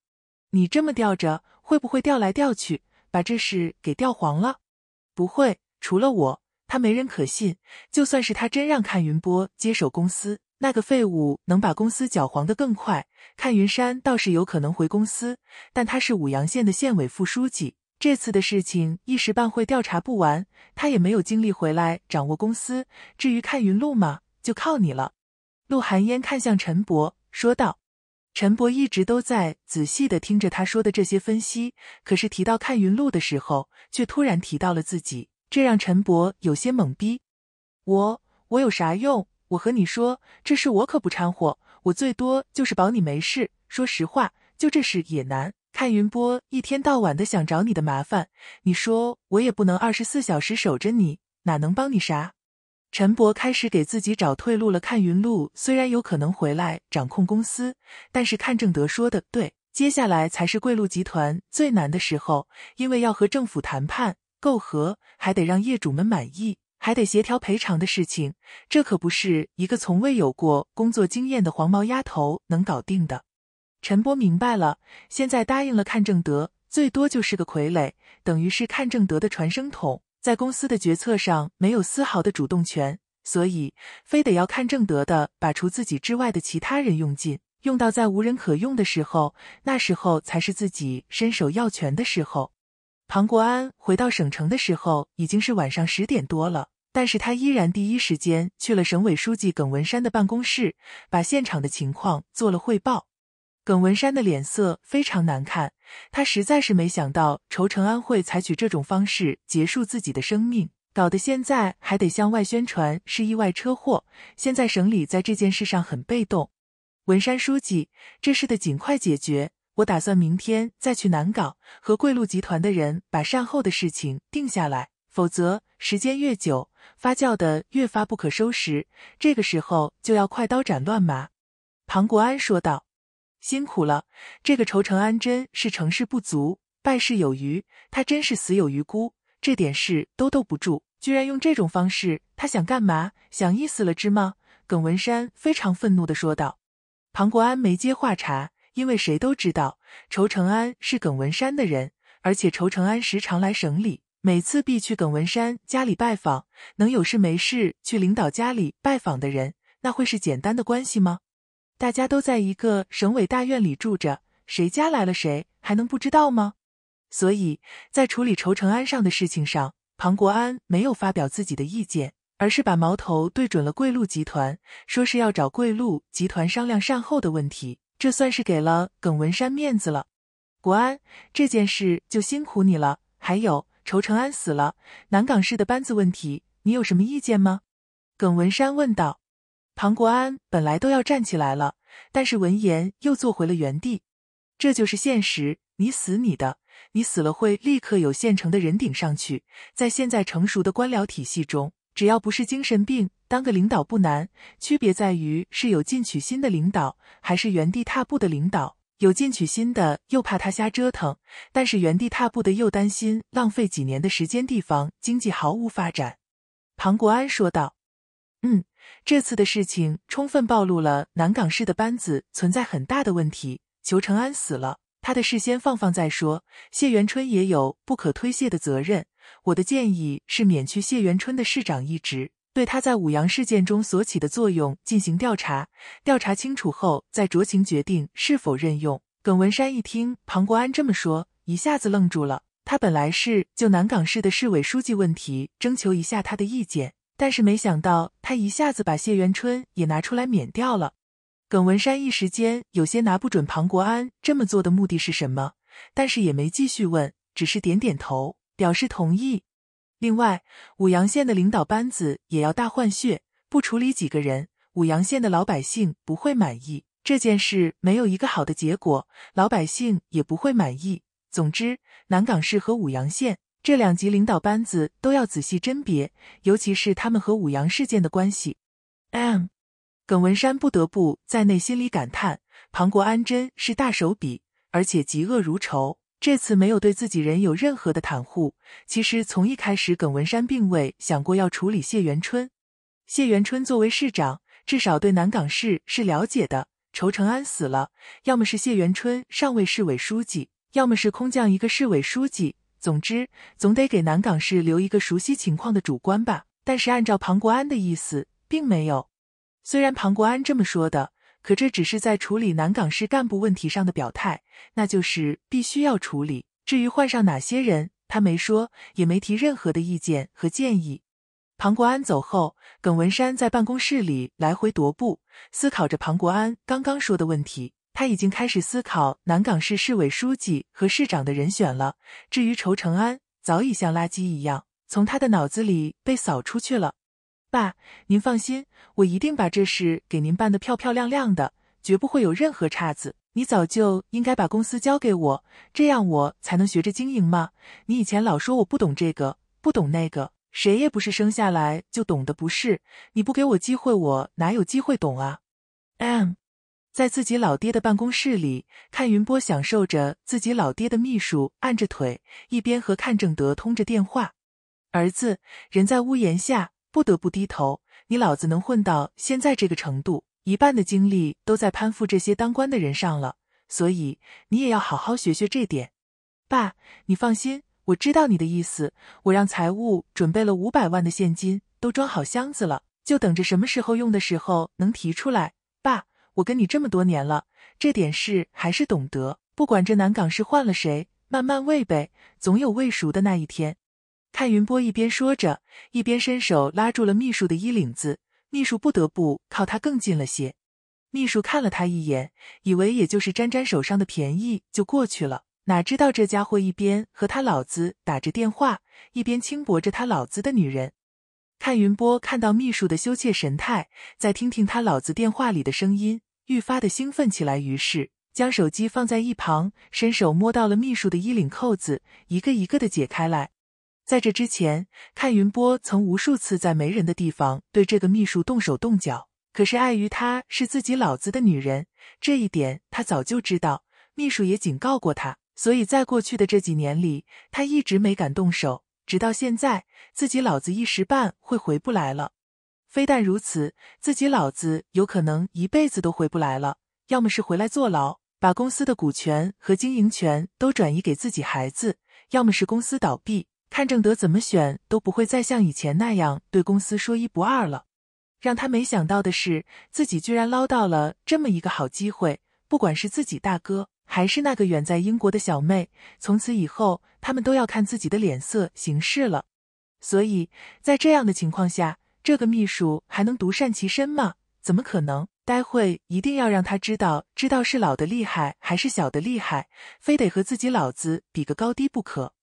你这么吊着，会不会吊来吊去，把这事给吊黄了？”“不会，除了我，他没人可信。就算是他真让看云波接手公司，那个废物能把公司搅黄的更快。看云山倒是有可能回公司，但他是武阳县的县委副书记。”这次的事情一时半会调查不完，他也没有精力回来掌握公司。至于看云露嘛，就靠你了。陆寒烟看向陈博，说道：“陈博一直都在仔细的听着他说的这些分析，可是提到看云露的时候，却突然提到了自己，这让陈博有些懵逼。我，我有啥用？我和你说，这事我可不掺和，我最多就是保你没事。说实话，就这事也难。”看云波一天到晚的想找你的麻烦，你说我也不能二十四小时守着你，哪能帮你啥？陈博开始给自己找退路了。看云路虽然有可能回来掌控公司，但是看正德说的对，接下来才是贵路集团最难的时候，因为要和政府谈判、购和，还得让业主们满意，还得协调赔偿的事情，这可不是一个从未有过工作经验的黄毛丫头能搞定的。陈波明白了，现在答应了看正德，最多就是个傀儡，等于是看正德的传声筒，在公司的决策上没有丝毫的主动权，所以非得要看正德的把除自己之外的其他人用尽，用到在无人可用的时候，那时候才是自己伸手要权的时候。庞国安回到省城的时候已经是晚上十点多了，但是他依然第一时间去了省委书记耿文山的办公室，把现场的情况做了汇报。耿文山的脸色非常难看，他实在是没想到仇成安会采取这种方式结束自己的生命，搞得现在还得向外宣传是意外车祸。现在省里在这件事上很被动，文山书记，这事得尽快解决。我打算明天再去南港和贵路集团的人把善后的事情定下来，否则时间越久，发酵的越发不可收拾。这个时候就要快刀斩乱麻。”庞国安说道。辛苦了，这个仇成安真是成事不足，败事有余，他真是死有余辜，这点事都兜不住，居然用这种方式，他想干嘛？想意思了之吗？耿文山非常愤怒的说道。庞国安没接话茬，因为谁都知道仇成安是耿文山的人，而且仇成安时常来省里，每次必去耿文山家里拜访，能有事没事去领导家里拜访的人，那会是简单的关系吗？大家都在一个省委大院里住着，谁家来了谁还能不知道吗？所以在处理仇成安上的事情上，庞国安没有发表自己的意见，而是把矛头对准了贵路集团，说是要找贵路集团商量善后的问题。这算是给了耿文山面子了。国安，这件事就辛苦你了。还有，仇成安死了，南港市的班子问题，你有什么意见吗？耿文山问道。唐国安本来都要站起来了，但是闻言又坐回了原地。这就是现实，你死你的，你死了会立刻有现成的人顶上去。在现在成熟的官僚体系中，只要不是精神病，当个领导不难。区别在于是有进取心的领导，还是原地踏步的领导。有进取心的又怕他瞎折腾，但是原地踏步的又担心浪费几年的时间，地方经济毫无发展。庞国安说道：“嗯。”这次的事情充分暴露了南港市的班子存在很大的问题。裘成安死了，他的事先放放再说。谢元春也有不可推卸的责任。我的建议是免去谢元春的市长一职，对他在五阳事件中所起的作用进行调查，调查清楚后再酌情决定是否任用。耿文山一听庞国安这么说，一下子愣住了。他本来是就南港市的市委书记问题征求一下他的意见。但是没想到，他一下子把谢元春也拿出来免掉了。耿文山一时间有些拿不准庞国安这么做的目的是什么，但是也没继续问，只是点点头表示同意。另外，武阳县的领导班子也要大换血，不处理几个人，武阳县的老百姓不会满意。这件事没有一个好的结果，老百姓也不会满意。总之，南岗市和武阳县。这两级领导班子都要仔细甄别，尤其是他们和武阳事件的关系。M，耿文山不得不在内心里感叹：庞国安真是大手笔，而且嫉恶如仇。这次没有对自己人有任何的袒护。其实从一开始，耿文山并未想过要处理谢元春。谢元春作为市长，至少对南港市是了解的。仇成安死了，要么是谢元春上位市委书记，要么是空降一个市委书记。总之，总得给南港市留一个熟悉情况的主官吧。但是按照庞国安的意思，并没有。虽然庞国安这么说的，可这只是在处理南港市干部问题上的表态，那就是必须要处理。至于换上哪些人，他没说，也没提任何的意见和建议。庞国安走后，耿文山在办公室里来回踱步，思考着庞国安刚刚说的问题。他已经开始思考南港市市委书记和市长的人选了。至于仇成安，早已像垃圾一样从他的脑子里被扫出去了。爸，您放心，我一定把这事给您办得漂漂亮亮的，绝不会有任何岔子。你早就应该把公司交给我，这样我才能学着经营嘛。你以前老说我不懂这个，不懂那个，谁也不是生下来就懂的，不是？你不给我机会，我哪有机会懂啊？M。在自己老爹的办公室里，看云波享受着自己老爹的秘书按着腿，一边和看正德通着电话。儿子，人在屋檐下，不得不低头。你老子能混到现在这个程度，一半的精力都在攀附这些当官的人上了，所以你也要好好学学这点。爸，你放心，我知道你的意思。我让财务准备了五百万的现金，都装好箱子了，就等着什么时候用的时候能提出来。我跟你这么多年了，这点事还是懂得。不管这南港是换了谁，慢慢喂呗，总有喂熟的那一天。看云波一边说着，一边伸手拉住了秘书的衣领子，秘书不得不靠他更近了些。秘书看了他一眼，以为也就是沾沾手上的便宜就过去了，哪知道这家伙一边和他老子打着电话，一边轻薄着他老子的女人。看云波看到秘书的羞怯神态，再听听他老子电话里的声音。愈发的兴奋起来，于是将手机放在一旁，伸手摸到了秘书的衣领扣子，一个一个的解开来。在这之前，看云波曾无数次在没人的地方对这个秘书动手动脚，可是碍于她是自己老子的女人，这一点他早就知道，秘书也警告过他，所以在过去的这几年里，他一直没敢动手。直到现在，自己老子一时半会回不来了。非但如此，自己老子有可能一辈子都回不来了。要么是回来坐牢，把公司的股权和经营权都转移给自己孩子；要么是公司倒闭。看正德怎么选，都不会再像以前那样对公司说一不二了。让他没想到的是，自己居然捞到了这么一个好机会。不管是自己大哥，还是那个远在英国的小妹，从此以后他们都要看自己的脸色行事了。所以在这样的情况下。这个秘书还能独善其身吗？怎么可能？待会一定要让他知道，知道是老的厉害还是小的厉害，非得和自己老子比个高低不可。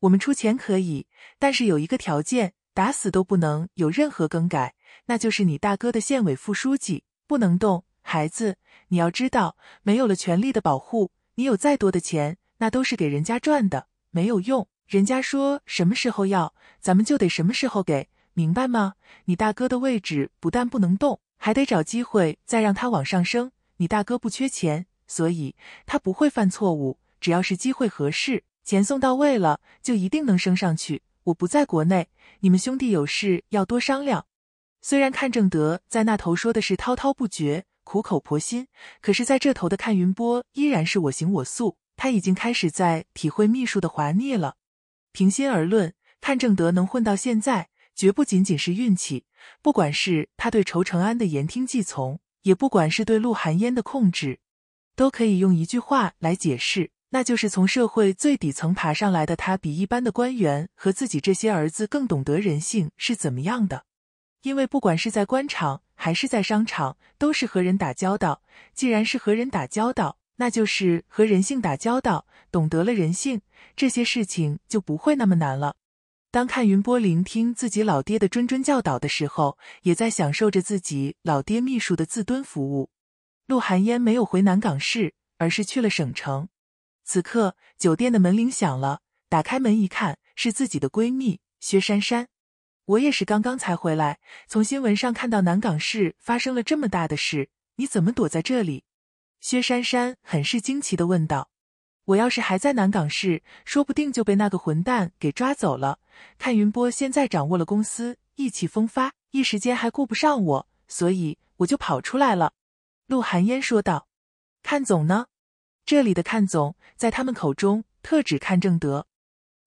我们出钱可以，但是有一个条件，打死都不能有任何更改，那就是你大哥的县委副书记不能动。孩子，你要知道，没有了权力的保护，你有再多的钱，那都是给人家赚的，没有用。人家说什么时候要，咱们就得什么时候给。明白吗？你大哥的位置不但不能动，还得找机会再让他往上升。你大哥不缺钱，所以他不会犯错误。只要是机会合适，钱送到位了，就一定能升上去。我不在国内，你们兄弟有事要多商量。虽然看正德在那头说的是滔滔不绝、苦口婆心，可是在这头的看云波依然是我行我素。他已经开始在体会秘书的滑腻了。平心而论，看正德能混到现在。绝不仅仅是运气，不管是他对仇成安的言听计从，也不管是对陆寒烟的控制，都可以用一句话来解释，那就是从社会最底层爬上来的他，比一般的官员和自己这些儿子更懂得人性是怎么样的。因为不管是在官场还是在商场，都是和人打交道。既然是和人打交道，那就是和人性打交道。懂得了人性，这些事情就不会那么难了。当看云波聆听自己老爹的谆谆教导的时候，也在享受着自己老爹秘书的自尊服务。陆寒烟没有回南港市，而是去了省城。此刻，酒店的门铃响了，打开门一看，是自己的闺蜜薛珊珊。我也是刚刚才回来，从新闻上看到南港市发生了这么大的事，你怎么躲在这里？薛珊珊很是惊奇的问道。我要是还在南港市，说不定就被那个混蛋给抓走了。看云波现在掌握了公司，意气风发，一时间还顾不上我，所以我就跑出来了。”陆寒烟说道，“看总呢？这里的看总，在他们口中特指看正德，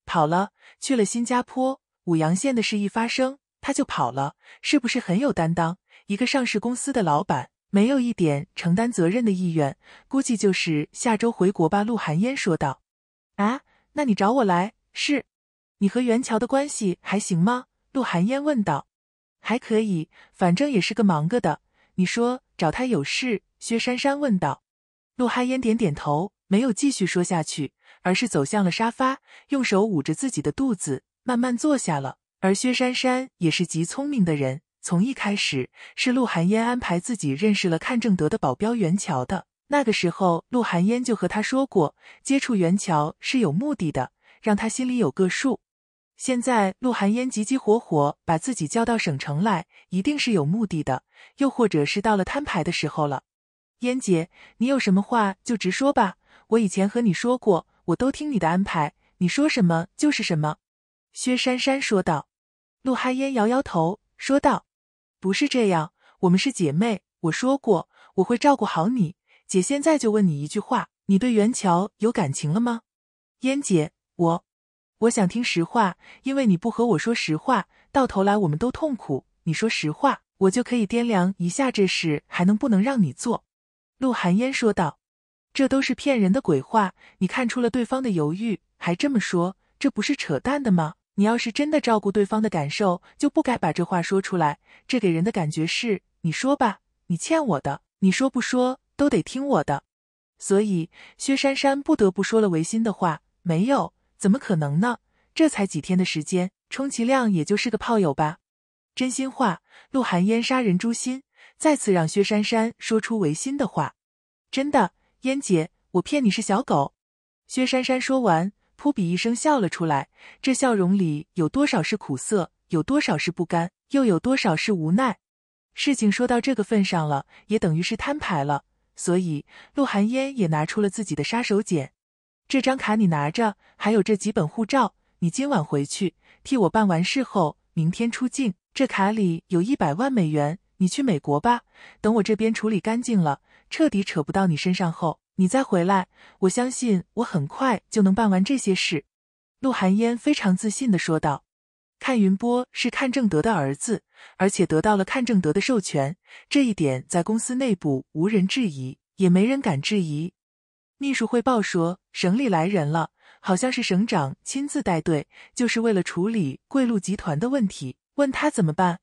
跑了，去了新加坡。五阳县的事一发生，他就跑了，是不是很有担当？一个上市公司的老板。”没有一点承担责任的意愿，估计就是下周回国吧。”陆寒烟说道。“啊，那你找我来，是？你和袁桥的关系还行吗？”陆寒烟问道。“还可以，反正也是个忙个的。”你说找他有事？”薛珊珊问道。陆寒烟点点头，没有继续说下去，而是走向了沙发，用手捂着自己的肚子，慢慢坐下了。而薛珊珊也是极聪明的人。从一开始是陆寒烟安排自己认识了看正德的保镖袁桥的，那个时候陆寒烟就和他说过，接触袁桥是有目的的，让他心里有个数。现在陆寒烟急急火火把自己叫到省城来，一定是有目的的，又或者是到了摊牌的时候了。燕姐，你有什么话就直说吧，我以前和你说过，我都听你的安排，你说什么就是什么。”薛珊珊说道。陆寒烟摇摇头说道。不是这样，我们是姐妹。我说过我会照顾好你。姐，现在就问你一句话，你对袁乔有感情了吗？燕姐，我，我想听实话，因为你不和我说实话，到头来我们都痛苦。你说实话，我就可以掂量一下这事还能不能让你做。陆寒烟说道：“这都是骗人的鬼话！你看出了对方的犹豫，还这么说，这不是扯淡的吗？”你要是真的照顾对方的感受，就不该把这话说出来。这给人的感觉是，你说吧，你欠我的，你说不说都得听我的。所以，薛珊珊不得不说了违心的话。没有，怎么可能呢？这才几天的时间，充其量也就是个炮友吧。真心话，鹿晗烟杀人诛心，再次让薛珊珊说出违心的话。真的，嫣姐，我骗你是小狗。薛珊珊说完。扑鼻一声笑了出来，这笑容里有多少是苦涩，有多少是不甘，又有多少是无奈。事情说到这个份上了，也等于是摊牌了，所以陆寒烟也拿出了自己的杀手锏。这张卡你拿着，还有这几本护照，你今晚回去替我办完事后，明天出境。这卡里有一百万美元，你去美国吧。等我这边处理干净了，彻底扯不到你身上后。你再回来，我相信我很快就能办完这些事。”陆寒烟非常自信的说道。“看云波是看正德的儿子，而且得到了看正德的授权，这一点在公司内部无人质疑，也没人敢质疑。”秘书汇报说：“省里来人了，好像是省长亲自带队，就是为了处理贵路集团的问题。问他怎么办？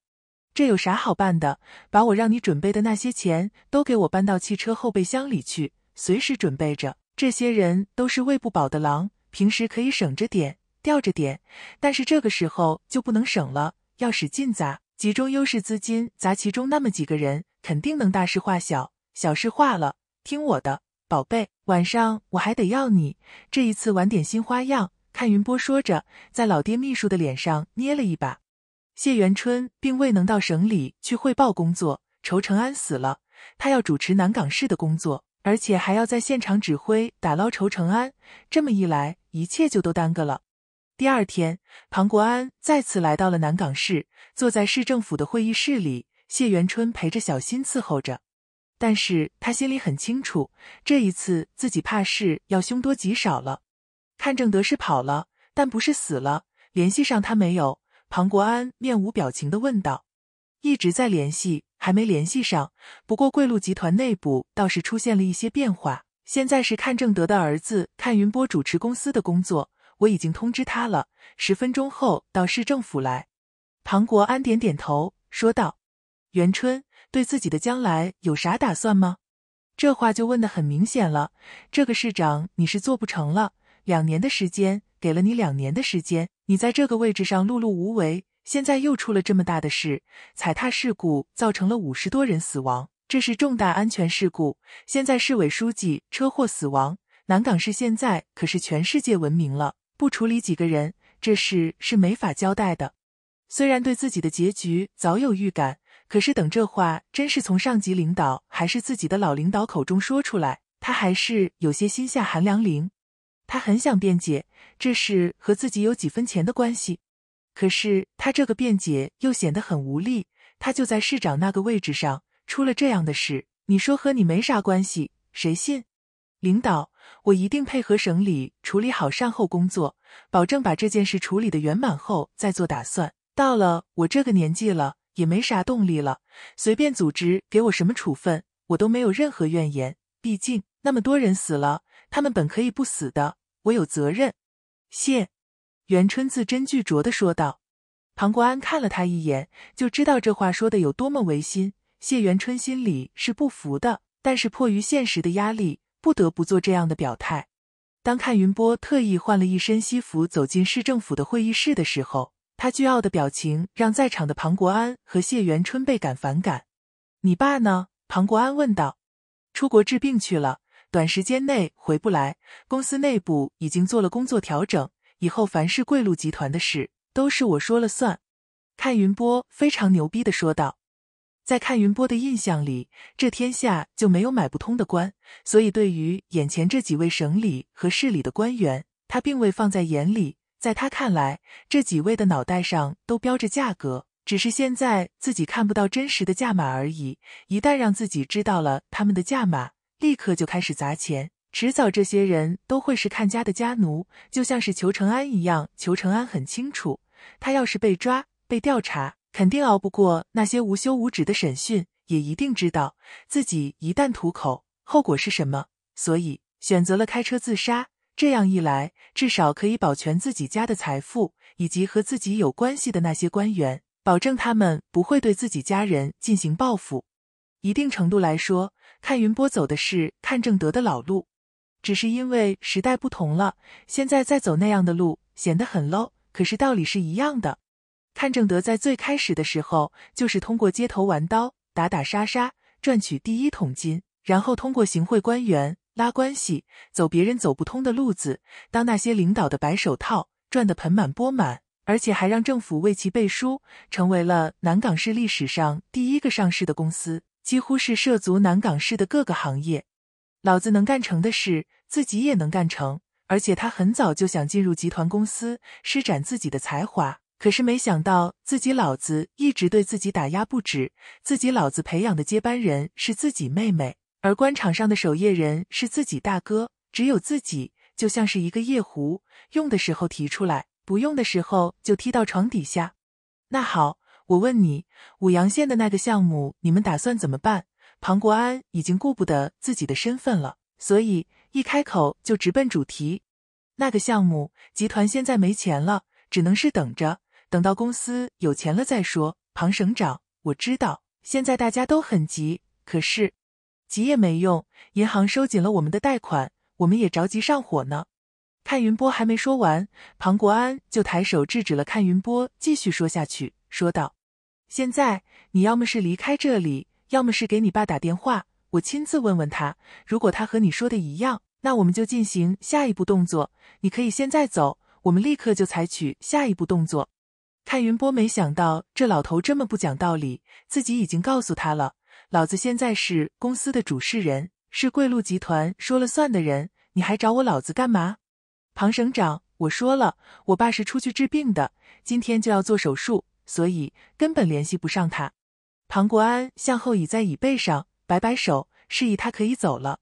这有啥好办的？把我让你准备的那些钱都给我搬到汽车后备箱里去。”随时准备着，这些人都是喂不饱的狼，平时可以省着点，吊着点，但是这个时候就不能省了，要使劲砸，集中优势资金砸其中那么几个人，肯定能大事化小，小事化了。听我的，宝贝，晚上我还得要你。这一次玩点新花样。看云波说着，在老爹秘书的脸上捏了一把。谢元春并未能到省里去汇报工作，仇成安死了，他要主持南港市的工作。而且还要在现场指挥打捞仇成安，这么一来，一切就都耽搁了。第二天，庞国安再次来到了南港市，坐在市政府的会议室里，谢元春陪着，小新伺候着。但是他心里很清楚，这一次自己怕是要凶多吉少了。看正德是跑了，但不是死了。联系上他没有？庞国安面无表情的问道。一直在联系。还没联系上，不过贵路集团内部倒是出现了一些变化。现在是看正德的儿子看云波主持公司的工作，我已经通知他了，十分钟后到市政府来。唐国安点点头，说道：“元春，对自己的将来有啥打算吗？”这话就问的很明显了，这个市长你是做不成了。两年的时间给了你两年的时间，你在这个位置上碌碌无为。现在又出了这么大的事，踩踏事故造成了五十多人死亡，这是重大安全事故。现在市委书记车祸死亡，南港市现在可是全世界闻名了。不处理几个人，这事是没法交代的。虽然对自己的结局早有预感，可是等这话真是从上级领导还是自己的老领导口中说出来，他还是有些心下寒凉灵。他很想辩解，这事和自己有几分钱的关系。可是他这个辩解又显得很无力。他就在市长那个位置上出了这样的事，你说和你没啥关系，谁信？领导，我一定配合省里处理好善后工作，保证把这件事处理的圆满后再做打算。到了我这个年纪了，也没啥动力了。随便组织给我什么处分，我都没有任何怨言。毕竟那么多人死了，他们本可以不死的，我有责任。谢。元春字斟句酌的说道：“庞国安看了他一眼，就知道这话说的有多么违心。谢元春心里是不服的，但是迫于现实的压力，不得不做这样的表态。当看云波特意换了一身西服走进市政府的会议室的时候，他倨傲的表情让在场的庞国安和谢元春倍感反感。”“你爸呢？”庞国安问道。“出国治病去了，短时间内回不来。公司内部已经做了工作调整。”以后凡是贵路集团的事，都是我说了算。”看云波非常牛逼的说道。在看云波的印象里，这天下就没有买不通的官，所以对于眼前这几位省里和市里的官员，他并未放在眼里。在他看来，这几位的脑袋上都标着价格，只是现在自己看不到真实的价码而已。一旦让自己知道了他们的价码，立刻就开始砸钱。迟早这些人都会是看家的家奴，就像是裘成安一样。裘成安很清楚，他要是被抓、被调查，肯定熬不过那些无休无止的审讯，也一定知道自己一旦吐口，后果是什么，所以选择了开车自杀。这样一来，至少可以保全自己家的财富，以及和自己有关系的那些官员，保证他们不会对自己家人进行报复。一定程度来说，看云波走的是看正德的老路。只是因为时代不同了，现在再走那样的路显得很 low，可是道理是一样的。看正德在最开始的时候，就是通过街头玩刀打打杀杀赚取第一桶金，然后通过行贿官员拉关系走别人走不通的路子，当那些领导的白手套赚得盆满钵满，而且还让政府为其背书，成为了南港市历史上第一个上市的公司，几乎是涉足南港市的各个行业。老子能干成的事。自己也能干成，而且他很早就想进入集团公司施展自己的才华，可是没想到自己老子一直对自己打压不止。自己老子培养的接班人是自己妹妹，而官场上的守夜人是自己大哥，只有自己就像是一个夜壶，用的时候提出来，不用的时候就踢到床底下。那好，我问你，武阳县的那个项目你们打算怎么办？庞国安已经顾不得自己的身份了，所以。一开口就直奔主题，那个项目集团现在没钱了，只能是等着，等到公司有钱了再说。庞省长，我知道现在大家都很急，可是急也没用，银行收紧了我们的贷款，我们也着急上火呢。看云波还没说完，庞国安就抬手制止了看云波继续说下去，说道：“现在你要么是离开这里，要么是给你爸打电话，我亲自问问他。如果他和你说的一样。”那我们就进行下一步动作。你可以现在走，我们立刻就采取下一步动作。看云波没想到这老头这么不讲道理，自己已经告诉他了，老子现在是公司的主事人，是贵路集团说了算的人，你还找我老子干嘛？庞省长，我说了，我爸是出去治病的，今天就要做手术，所以根本联系不上他。庞国安向后倚在椅背上，摆摆手，示意他可以走了。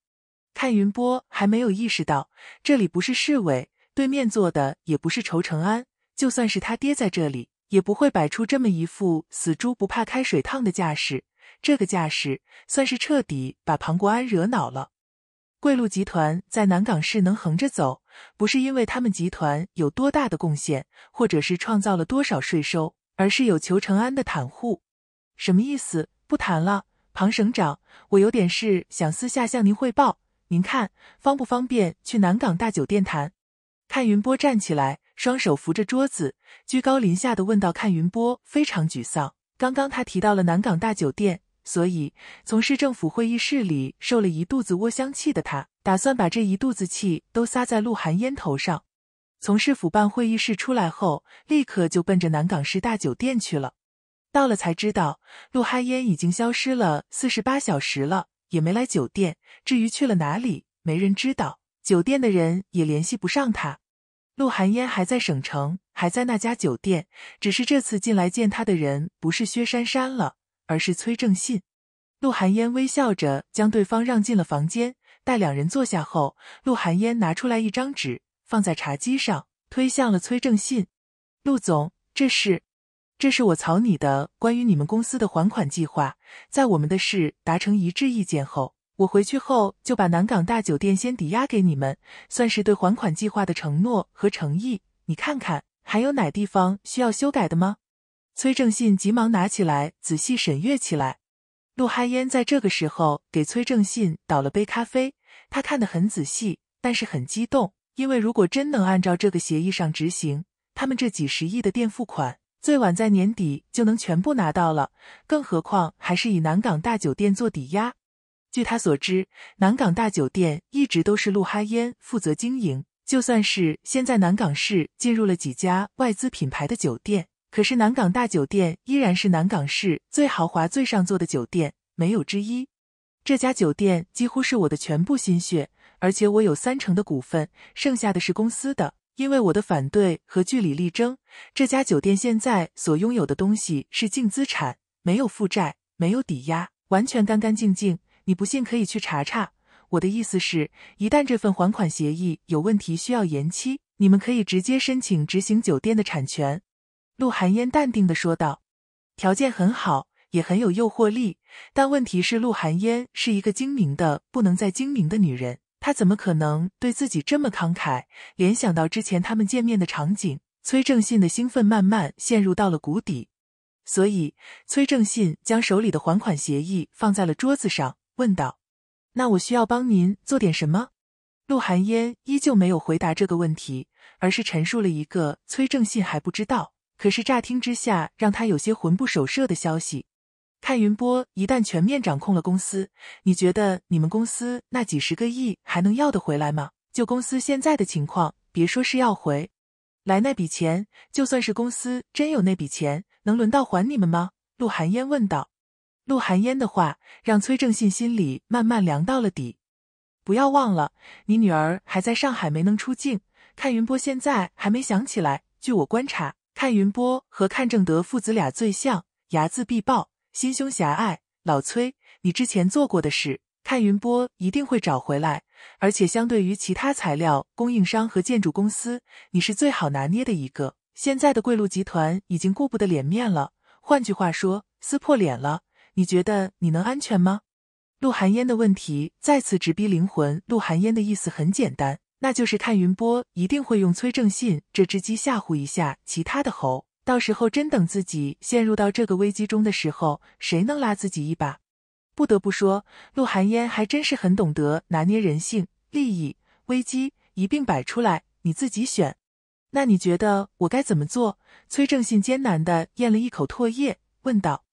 看云波还没有意识到这里不是市委，对面坐的也不是仇成安，就算是他爹在这里，也不会摆出这么一副死猪不怕开水烫的架势。这个架势算是彻底把庞国安惹恼了。贵路集团在南港市能横着走，不是因为他们集团有多大的贡献，或者是创造了多少税收，而是有裘承安的袒护。什么意思？不谈了，庞省长，我有点事想私下向您汇报。您看方不方便去南港大酒店谈？看云波站起来，双手扶着桌子，居高临下的问道。看云波非常沮丧，刚刚他提到了南港大酒店，所以从市政府会议室里受了一肚子窝香气的他，打算把这一肚子气都撒在陆寒烟头上。从市府办会议室出来后，立刻就奔着南港市大酒店去了。到了才知道，陆寒烟已经消失了四十八小时了。也没来酒店，至于去了哪里，没人知道。酒店的人也联系不上他。陆寒烟还在省城，还在那家酒店，只是这次进来见他的人不是薛珊珊了，而是崔正信。陆寒烟微笑着将对方让进了房间，待两人坐下后，陆寒烟拿出来一张纸，放在茶几上，推向了崔正信。陆总，这是。这是我草拟的关于你们公司的还款计划，在我们的事达成一致意见后，我回去后就把南港大酒店先抵押给你们，算是对还款计划的承诺和诚意。你看看还有哪地方需要修改的吗？崔正信急忙拿起来仔细审阅起来。陆哈烟在这个时候给崔正信倒了杯咖啡，他看得很仔细，但是很激动，因为如果真能按照这个协议上执行，他们这几十亿的垫付款。最晚在年底就能全部拿到了，更何况还是以南港大酒店做抵押。据他所知，南港大酒店一直都是陆哈烟负责经营。就算是现在南港市进入了几家外资品牌的酒店，可是南港大酒店依然是南港市最豪华、最上座的酒店，没有之一。这家酒店几乎是我的全部心血，而且我有三成的股份，剩下的是公司的。因为我的反对和据理力争，这家酒店现在所拥有的东西是净资产，没有负债，没有抵押，完全干干净净。你不信可以去查查。我的意思是，一旦这份还款协议有问题需要延期，你们可以直接申请执行酒店的产权。”陆寒烟淡定地说道。条件很好，也很有诱惑力，但问题是，陆寒烟是一个精明的不能再精明的女人。他怎么可能对自己这么慷慨？联想到之前他们见面的场景，崔正信的兴奋慢慢陷入到了谷底。所以，崔正信将手里的还款协议放在了桌子上，问道：“那我需要帮您做点什么？”陆寒烟依旧没有回答这个问题，而是陈述了一个崔正信还不知道，可是乍听之下让他有些魂不守舍的消息。看云波一旦全面掌控了公司，你觉得你们公司那几十个亿还能要得回来吗？就公司现在的情况，别说是要回，来那笔钱，就算是公司真有那笔钱，能轮到还你们吗？陆寒烟问道。陆寒烟的话让崔正信心里慢慢凉到了底。不要忘了，你女儿还在上海没能出境。看云波现在还没想起来。据我观察，看云波和看正德父子俩最像，睚眦必报。心胸狭隘，老崔，你之前做过的事，看云波一定会找回来。而且相对于其他材料供应商和建筑公司，你是最好拿捏的一个。现在的贵路集团已经顾不得脸面了，换句话说，撕破脸了。你觉得你能安全吗？陆寒烟的问题再次直逼灵魂。陆寒烟的意思很简单，那就是看云波一定会用崔正信这只鸡吓唬一下其他的猴。到时候真等自己陷入到这个危机中的时候，谁能拉自己一把？不得不说，陆寒烟还真是很懂得拿捏人性、利益、危机一并摆出来，你自己选。那你觉得我该怎么做？崔正信艰难的咽了一口唾液，问道：“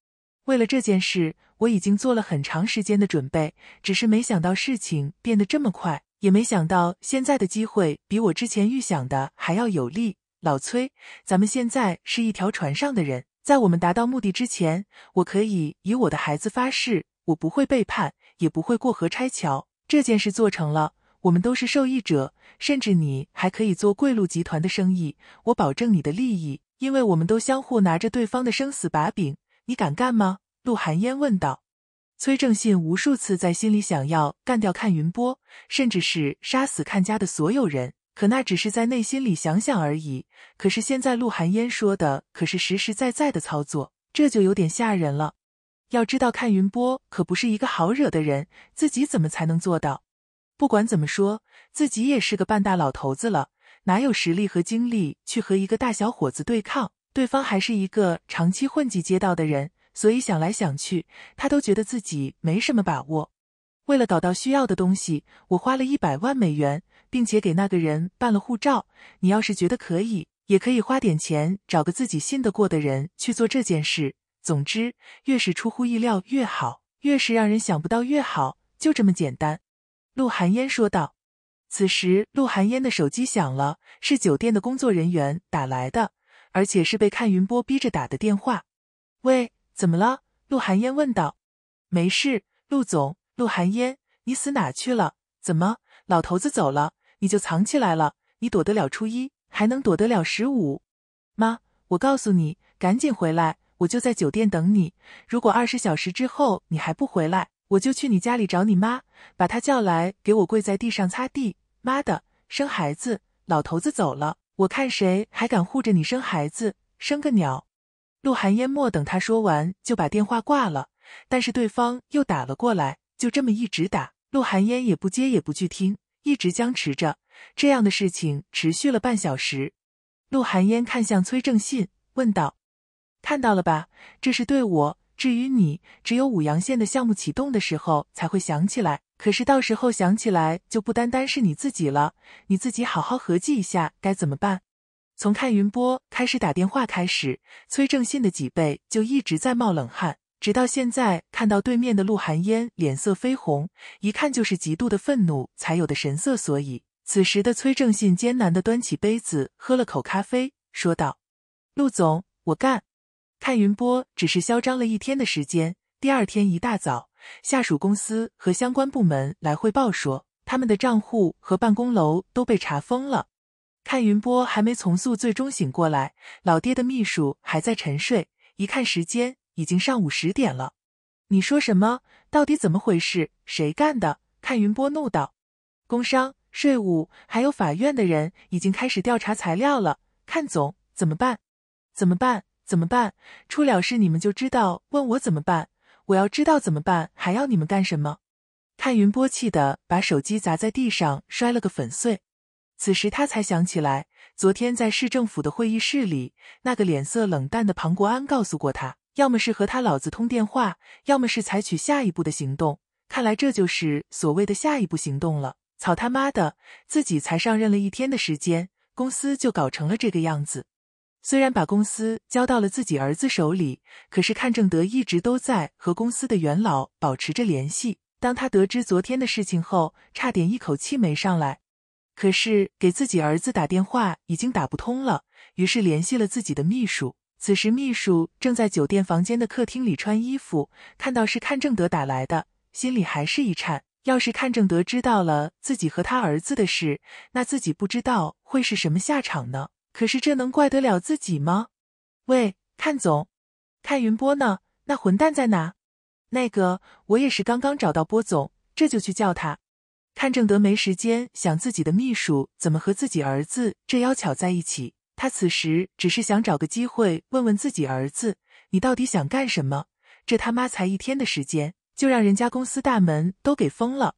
为了这件事，我已经做了很长时间的准备，只是没想到事情变得这么快，也没想到现在的机会比我之前预想的还要有利。”老崔，咱们现在是一条船上的人，在我们达到目的之前，我可以以我的孩子发誓，我不会背叛，也不会过河拆桥。这件事做成了，我们都是受益者，甚至你还可以做贵路集团的生意，我保证你的利益，因为我们都相互拿着对方的生死把柄。你敢干吗？陆寒烟问道。崔正信无数次在心里想要干掉看云波，甚至是杀死看家的所有人。可那只是在内心里想想而已。可是现在陆寒烟说的可是实实在在的操作，这就有点吓人了。要知道，看云波可不是一个好惹的人，自己怎么才能做到？不管怎么说，自己也是个半大老头子了，哪有实力和精力去和一个大小伙子对抗？对方还是一个长期混迹街道的人，所以想来想去，他都觉得自己没什么把握。为了搞到需要的东西，我花了一百万美元，并且给那个人办了护照。你要是觉得可以，也可以花点钱找个自己信得过的人去做这件事。总之，越是出乎意料越好，越是让人想不到越好，就这么简单。”陆寒烟说道。此时，陆寒烟的手机响了，是酒店的工作人员打来的，而且是被看云波逼着打的电话。“喂，怎么了？”陆寒烟问道。“没事，陆总。”陆寒烟，你死哪去了？怎么，老头子走了你就藏起来了？你躲得了初一还能躲得了十五？妈，我告诉你，赶紧回来，我就在酒店等你。如果二十小时之后你还不回来，我就去你家里找你妈，把她叫来给我跪在地上擦地。妈的，生孩子，老头子走了，我看谁还敢护着你生孩子，生个鸟！陆寒烟，莫等他说完就把电话挂了，但是对方又打了过来。就这么一直打，陆寒烟也不接也不去听，一直僵持着。这样的事情持续了半小时。陆寒烟看向崔正信，问道：“看到了吧，这是对我。至于你，只有五阳县的项目启动的时候才会想起来。可是到时候想起来，就不单单是你自己了。你自己好好合计一下该怎么办。”从看云波开始打电话开始，崔正信的脊背就一直在冒冷汗。直到现在，看到对面的陆寒烟脸色绯红，一看就是极度的愤怒才有的神色。所以，此时的崔正信艰难的端起杯子喝了口咖啡，说道：“陆总，我干。”看云波只是嚣张了一天的时间，第二天一大早，下属公司和相关部门来汇报说，他们的账户和办公楼都被查封了。看云波还没从宿醉中醒过来，老爹的秘书还在沉睡。一看时间。已经上午十点了，你说什么？到底怎么回事？谁干的？看云波怒道：“工商、税务还有法院的人已经开始调查材料了。”看总怎么办？怎么办？怎么办？出了事你们就知道问我怎么办？我要知道怎么办还要你们干什么？看云波气的把手机砸在地上，摔了个粉碎。此时他才想起来，昨天在市政府的会议室里，那个脸色冷淡的庞国安告诉过他。要么是和他老子通电话，要么是采取下一步的行动。看来这就是所谓的下一步行动了。草他妈的，自己才上任了一天的时间，公司就搞成了这个样子。虽然把公司交到了自己儿子手里，可是看正德一直都在和公司的元老保持着联系。当他得知昨天的事情后，差点一口气没上来。可是给自己儿子打电话已经打不通了，于是联系了自己的秘书。此时，秘书正在酒店房间的客厅里穿衣服，看到是看正德打来的，心里还是一颤。要是看正德知道了自己和他儿子的事，那自己不知道会是什么下场呢？可是这能怪得了自己吗？喂，看总，看云波呢？那混蛋在哪？那个，我也是刚刚找到波总，这就去叫他。看正德没时间想自己的秘书怎么和自己儿子这妖巧在一起。他此时只是想找个机会问问自己儿子：“你到底想干什么？”这他妈才一天的时间，就让人家公司大门都给封了。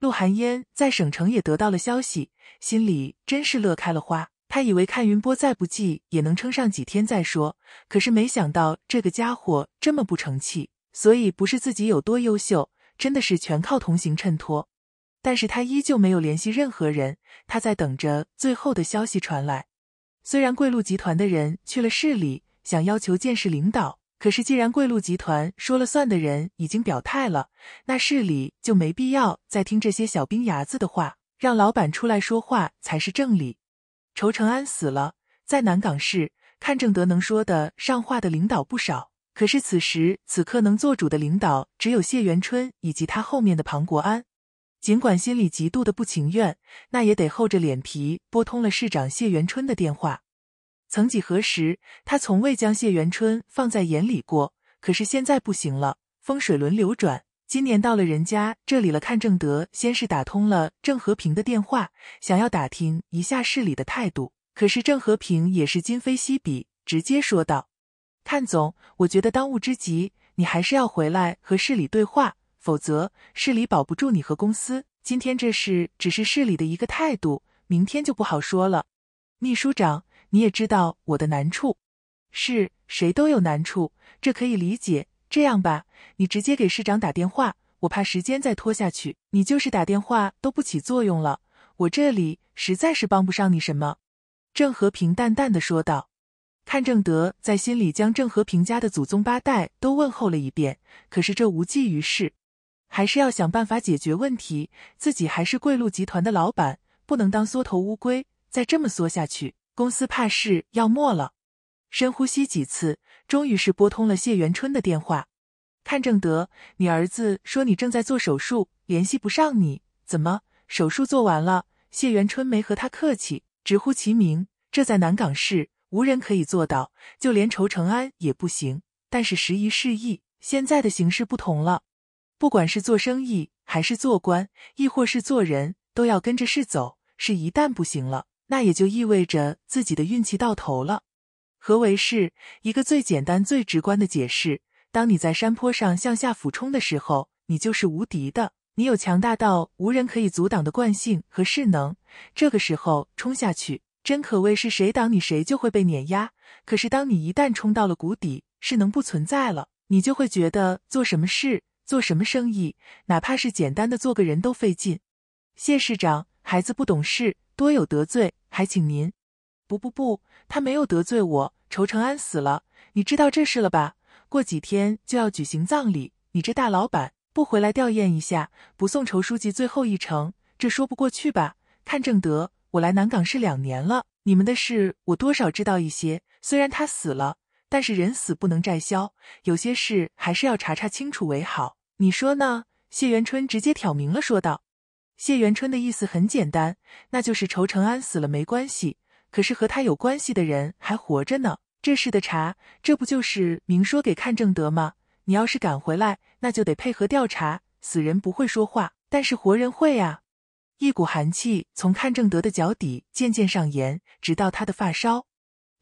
陆寒烟在省城也得到了消息，心里真是乐开了花。他以为看云波再不济也能撑上几天再说，可是没想到这个家伙这么不成器，所以不是自己有多优秀，真的是全靠同行衬托。但是他依旧没有联系任何人，他在等着最后的消息传来。虽然贵路集团的人去了市里，想要求见市领导，可是既然贵路集团说了算的人已经表态了，那市里就没必要再听这些小兵牙子的话，让老板出来说话才是正理。仇成安死了，在南港市看正德能说的上话的领导不少，可是此时此刻能做主的领导只有谢元春以及他后面的庞国安。尽管心里极度的不情愿，那也得厚着脸皮拨通了市长谢元春的电话。曾几何时，他从未将谢元春放在眼里过，可是现在不行了。风水轮流转，今年到了人家这里了。看正德先是打通了郑和平的电话，想要打听一下市里的态度。可是郑和平也是今非昔比，直接说道：“看总，我觉得当务之急，你还是要回来和市里对话。”否则市里保不住你和公司。今天这事只是市里的一个态度，明天就不好说了。秘书长，你也知道我的难处，是谁都有难处，这可以理解。这样吧，你直接给市长打电话，我怕时间再拖下去，你就是打电话都不起作用了。我这里实在是帮不上你什么。”郑和平淡淡的说道。看正德在心里将郑和平家的祖宗八代都问候了一遍，可是这无济于事。还是要想办法解决问题。自己还是贵路集团的老板，不能当缩头乌龟。再这么缩下去，公司怕是要没了。深呼吸几次，终于是拨通了谢元春的电话。看正德，你儿子说你正在做手术，联系不上你，怎么手术做完了？谢元春没和他客气，直呼其名。这在南港市无人可以做到，就连仇成安也不行。但是时移世易，现在的形势不同了。不管是做生意，还是做官，亦或是做人，都要跟着势走。势一旦不行了，那也就意味着自己的运气到头了。何为势？一个最简单、最直观的解释：当你在山坡上向下俯冲的时候，你就是无敌的，你有强大到无人可以阻挡的惯性和势能。这个时候冲下去，真可谓是谁挡你，谁就会被碾压。可是，当你一旦冲到了谷底，势能不存在了，你就会觉得做什么事。做什么生意，哪怕是简单的做个人都费劲。谢市长，孩子不懂事，多有得罪，还请您。不不不，他没有得罪我。仇成安死了，你知道这事了吧？过几天就要举行葬礼，你这大老板不回来吊唁一下，不送仇书记最后一程，这说不过去吧？看正德，我来南港市两年了，你们的事我多少知道一些。虽然他死了，但是人死不能债消，有些事还是要查查清楚为好。你说呢？谢元春直接挑明了说道。谢元春的意思很简单，那就是仇成安死了没关系，可是和他有关系的人还活着呢。这事的查，这不就是明说给看正德吗？你要是敢回来，那就得配合调查。死人不会说话，但是活人会啊。一股寒气从看正德的脚底渐渐上炎，直到他的发梢。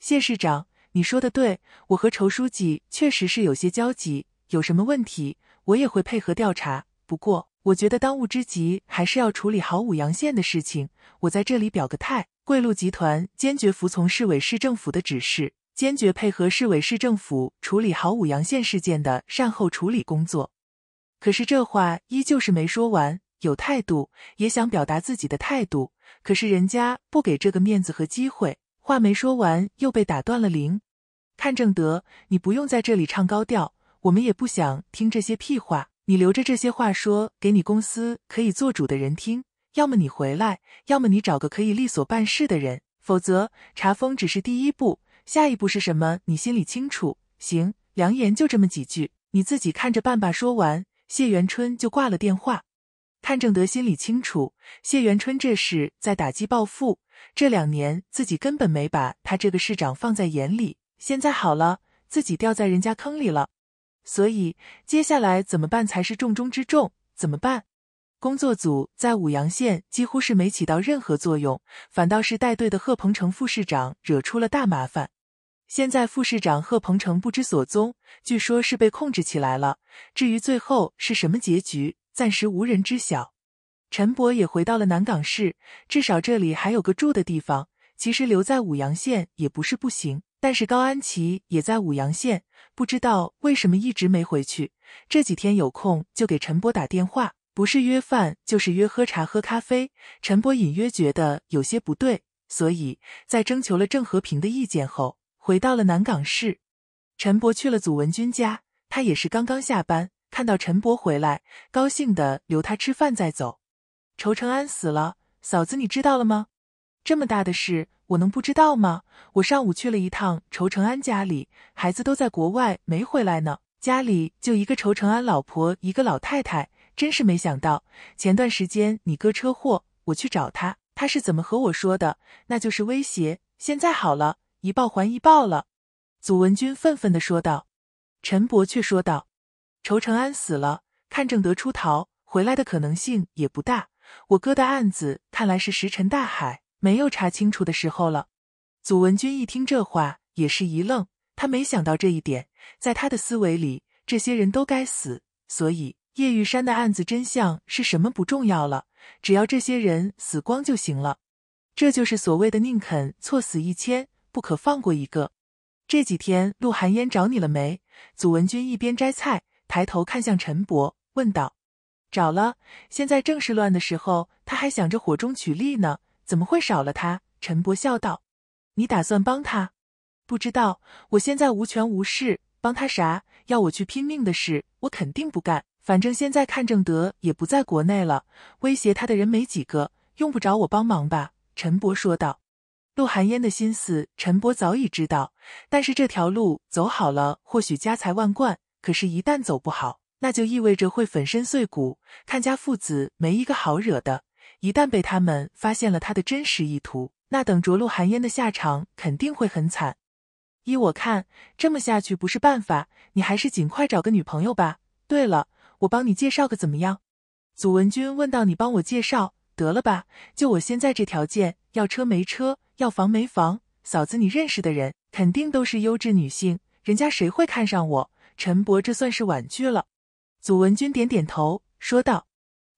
谢市长，你说的对，我和仇书记确实是有些交集，有什么问题？我也会配合调查，不过我觉得当务之急还是要处理好五阳县的事情。我在这里表个态，贵路集团坚决服从市委市政府的指示，坚决配合市委市政府处理好五阳县事件的善后处理工作。可是这话依旧是没说完，有态度，也想表达自己的态度，可是人家不给这个面子和机会，话没说完又被打断了。铃。看正德，你不用在这里唱高调。我们也不想听这些屁话，你留着这些话说给你公司可以做主的人听。要么你回来，要么你找个可以力所办事的人，否则查封只是第一步，下一步是什么你心里清楚。行，良言就这么几句，你自己看着办吧。说完，谢元春就挂了电话。看正德心里清楚，谢元春这是在打击报复，这两年自己根本没把他这个市长放在眼里，现在好了，自己掉在人家坑里了。所以接下来怎么办才是重中之重？怎么办？工作组在武阳县几乎是没起到任何作用，反倒是带队的贺鹏程副市长惹出了大麻烦。现在副市长贺鹏程不知所踪，据说是被控制起来了。至于最后是什么结局，暂时无人知晓。陈博也回到了南港市，至少这里还有个住的地方。其实留在武阳县也不是不行。但是高安琪也在舞阳县，不知道为什么一直没回去。这几天有空就给陈伯打电话，不是约饭就是约喝茶喝咖啡。陈伯隐约觉得有些不对，所以在征求了郑和平的意见后，回到了南港市。陈博去了祖文君家，他也是刚刚下班，看到陈博回来，高兴的留他吃饭再走。仇成安死了，嫂子你知道了吗？这么大的事。我能不知道吗？我上午去了一趟仇成安家里，孩子都在国外没回来呢，家里就一个仇成安老婆一个老太太，真是没想到。前段时间你哥车祸，我去找他，他是怎么和我说的？那就是威胁。现在好了，一报还一报了。祖文君愤愤地说道。陈伯却说道：“仇成安死了，看正德出逃，回来的可能性也不大。我哥的案子看来是石沉大海。”没有查清楚的时候了。祖文君一听这话，也是一愣，他没想到这一点，在他的思维里，这些人都该死，所以叶玉山的案子真相是什么不重要了，只要这些人死光就行了。这就是所谓的宁肯错死一千，不可放过一个。这几天陆寒烟找你了没？祖文君一边摘菜，抬头看向陈伯，问道：“找了，现在正是乱的时候，他还想着火中取栗呢。”怎么会少了他？陈伯笑道：“你打算帮他？不知道，我现在无权无势，帮他啥？要我去拼命的事，我肯定不干。反正现在看正德也不在国内了，威胁他的人没几个，用不着我帮忙吧？”陈伯说道。陆寒烟的心思，陈伯早已知道。但是这条路走好了，或许家财万贯；可是，一旦走不好，那就意味着会粉身碎骨。看家父子没一个好惹的。一旦被他们发现了他的真实意图，那等着陆寒烟的下场肯定会很惨。依我看，这么下去不是办法，你还是尽快找个女朋友吧。对了，我帮你介绍个怎么样？祖文君问到。你帮我介绍？得了吧，就我现在这条件，要车没车，要房没房。嫂子，你认识的人肯定都是优质女性，人家谁会看上我？陈伯这算是婉拒了。祖文君点点头，说道。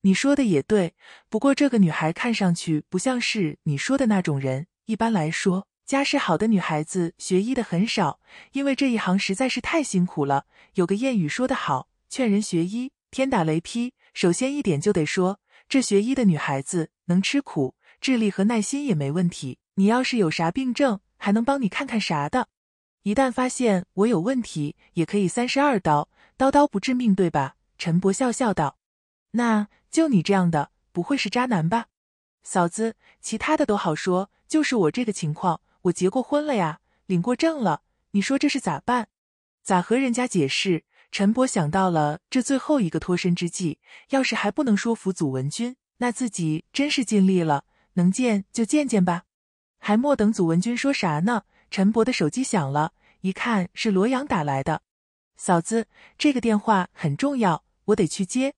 你说的也对，不过这个女孩看上去不像是你说的那种人。一般来说，家世好的女孩子学医的很少，因为这一行实在是太辛苦了。有个谚语说得好：“劝人学医，天打雷劈。”首先一点就得说，这学医的女孩子能吃苦，智力和耐心也没问题。你要是有啥病症，还能帮你看看啥的。一旦发现我有问题，也可以三十二刀，刀刀不致命，对吧？陈伯笑笑道。那就你这样的，不会是渣男吧，嫂子？其他的都好说，就是我这个情况，我结过婚了呀，领过证了。你说这是咋办？咋和人家解释？陈伯想到了这最后一个脱身之计，要是还不能说服祖文军，那自己真是尽力了，能见就见见吧。还莫等祖文军说啥呢，陈伯的手机响了，一看是罗阳打来的。嫂子，这个电话很重要，我得去接。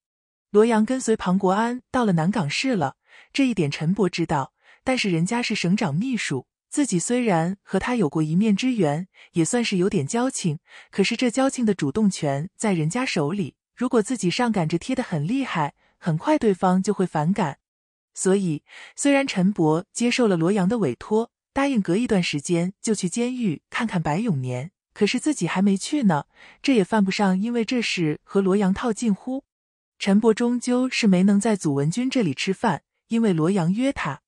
罗阳跟随庞国安到了南港市了，这一点陈伯知道。但是人家是省长秘书，自己虽然和他有过一面之缘，也算是有点交情。可是这交情的主动权在人家手里，如果自己上赶着贴的很厉害，很快对方就会反感。所以，虽然陈伯接受了罗阳的委托，答应隔一段时间就去监狱看看白永年，可是自己还没去呢。这也犯不上因为这事和罗阳套近乎。陈伯终究是没能在祖文君这里吃饭，因为罗阳约他。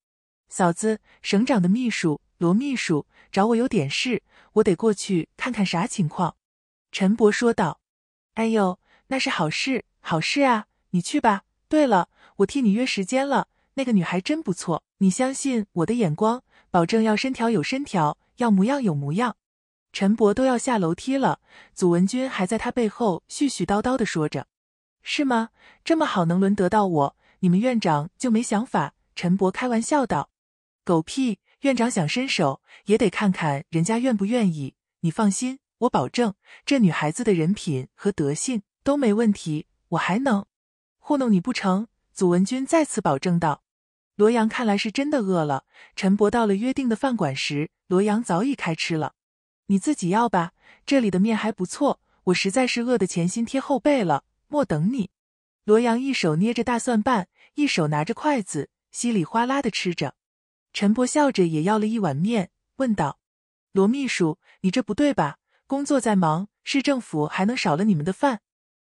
嫂子，省长的秘书罗秘书找我有点事，我得过去看看啥情况。陈伯说道。哎呦，那是好事，好事啊！你去吧。对了，我替你约时间了。那个女孩真不错，你相信我的眼光，保证要身条有身条，要模样有模样。陈伯都要下楼梯了，祖文君还在他背后絮絮叨叨的说着。是吗？这么好能轮得到我？你们院长就没想法？陈博开玩笑道：“狗屁！院长想伸手也得看看人家愿不愿意。你放心，我保证这女孩子的人品和德性都没问题。我还能糊弄你不成？”祖文军再次保证道。罗阳看来是真的饿了。陈伯到了约定的饭馆时，罗阳早已开吃了。你自己要吧，这里的面还不错。我实在是饿得前心贴后背了。莫等你，罗阳一手捏着大蒜瓣，一手拿着筷子，稀里哗啦的吃着。陈博笑着也要了一碗面，问道：“罗秘书，你这不对吧？工作再忙，市政府还能少了你们的饭？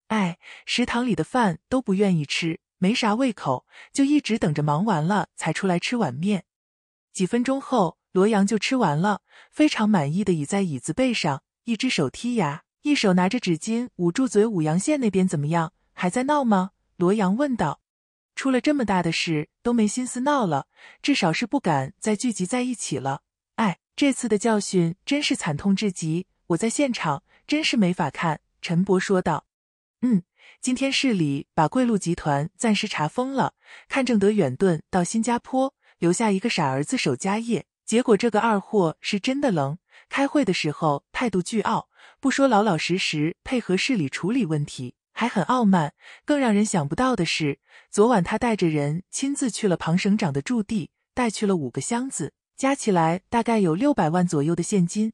哎，食堂里的饭都不愿意吃，没啥胃口，就一直等着忙完了才出来吃碗面。”几分钟后，罗阳就吃完了，非常满意的倚在椅子背上，一只手剔牙。一手拿着纸巾捂住嘴，武阳县那边怎么样？还在闹吗？罗阳问道。出了这么大的事，都没心思闹了，至少是不敢再聚集在一起了。哎，这次的教训真是惨痛至极，我在现场真是没法看。陈博说道。嗯，今天市里把贵路集团暂时查封了，看正德远遁到新加坡，留下一个傻儿子守家业。结果这个二货是真的愣，开会的时候态度巨傲。不说老老实实配合市里处理问题，还很傲慢。更让人想不到的是，昨晚他带着人亲自去了庞省长的驻地，带去了五个箱子，加起来大概有六百万左右的现金。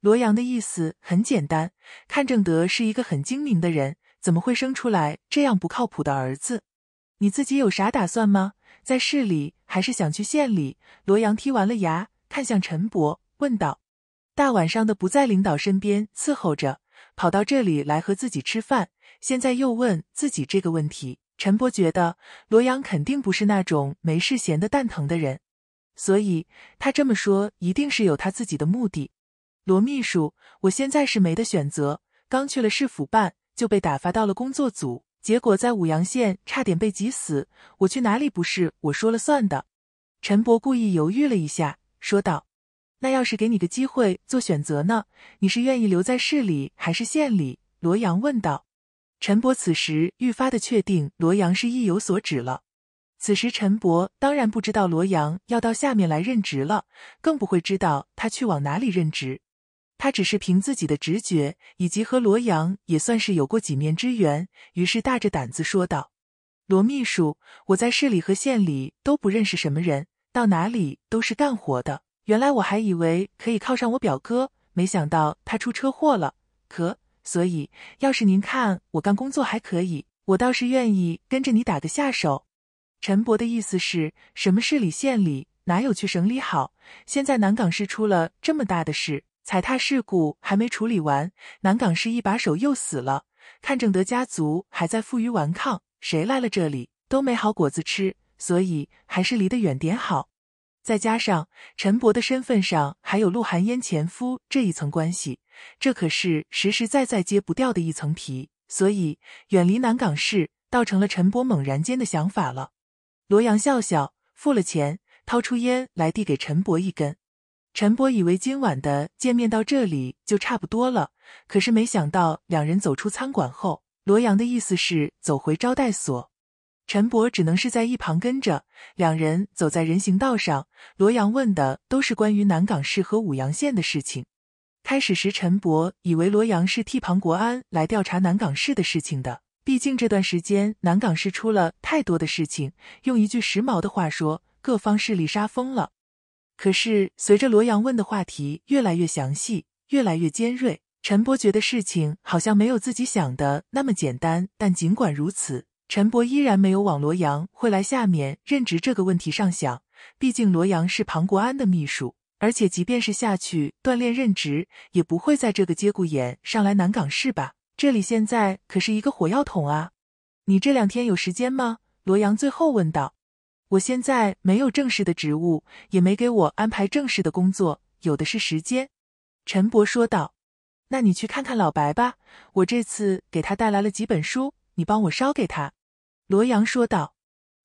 罗阳的意思很简单：，看正德是一个很精明的人，怎么会生出来这样不靠谱的儿子？你自己有啥打算吗？在市里，还是想去县里？罗阳剔完了牙，看向陈伯，问道。大晚上的不在领导身边伺候着，跑到这里来和自己吃饭，现在又问自己这个问题。陈伯觉得罗阳肯定不是那种没事闲的蛋疼的人，所以他这么说一定是有他自己的目的。罗秘书，我现在是没得选择，刚去了市府办就被打发到了工作组，结果在武阳县差点被挤死，我去哪里不是我说了算的？陈伯故意犹豫了一下，说道。那要是给你个机会做选择呢？你是愿意留在市里还是县里？罗阳问道。陈博此时愈发的确定罗阳是意有所指了。此时陈博当然不知道罗阳要到下面来任职了，更不会知道他去往哪里任职。他只是凭自己的直觉，以及和罗阳也算是有过几面之缘，于是大着胆子说道：“罗秘书，我在市里和县里都不认识什么人，到哪里都是干活的。”原来我还以为可以靠上我表哥，没想到他出车祸了。可所以，要是您看我干工作还可以，我倒是愿意跟着你打个下手。陈伯的意思是，什么市里、县里，哪有去省里好？现在南港市出了这么大的事，踩踏事故还没处理完，南港市一把手又死了。看正德家族还在负隅顽抗，谁来了这里都没好果子吃。所以，还是离得远点好。再加上陈伯的身份上还有陆寒烟前夫这一层关系，这可是实实在在揭不掉的一层皮，所以远离南港市倒成了陈伯猛然间的想法了。罗阳笑笑，付了钱，掏出烟来递给陈伯一根。陈伯以为今晚的见面到这里就差不多了，可是没想到两人走出餐馆后，罗阳的意思是走回招待所。陈博只能是在一旁跟着两人走在人行道上。罗阳问的都是关于南港市和武阳县的事情。开始时，陈博以为罗阳是替庞国安来调查南港市的事情的，毕竟这段时间南港市出了太多的事情。用一句时髦的话说，各方势力杀疯了。可是随着罗阳问的话题越来越详细，越来越尖锐，陈博觉得事情好像没有自己想的那么简单。但尽管如此。陈博依然没有往罗阳会来下面任职这个问题上想，毕竟罗阳是庞国安的秘书，而且即便是下去锻炼任职，也不会在这个节骨眼上来南港市吧？这里现在可是一个火药桶啊！你这两天有时间吗？罗阳最后问道。我现在没有正式的职务，也没给我安排正式的工作，有的是时间。陈博说道。那你去看看老白吧，我这次给他带来了几本书，你帮我捎给他。罗阳说道：“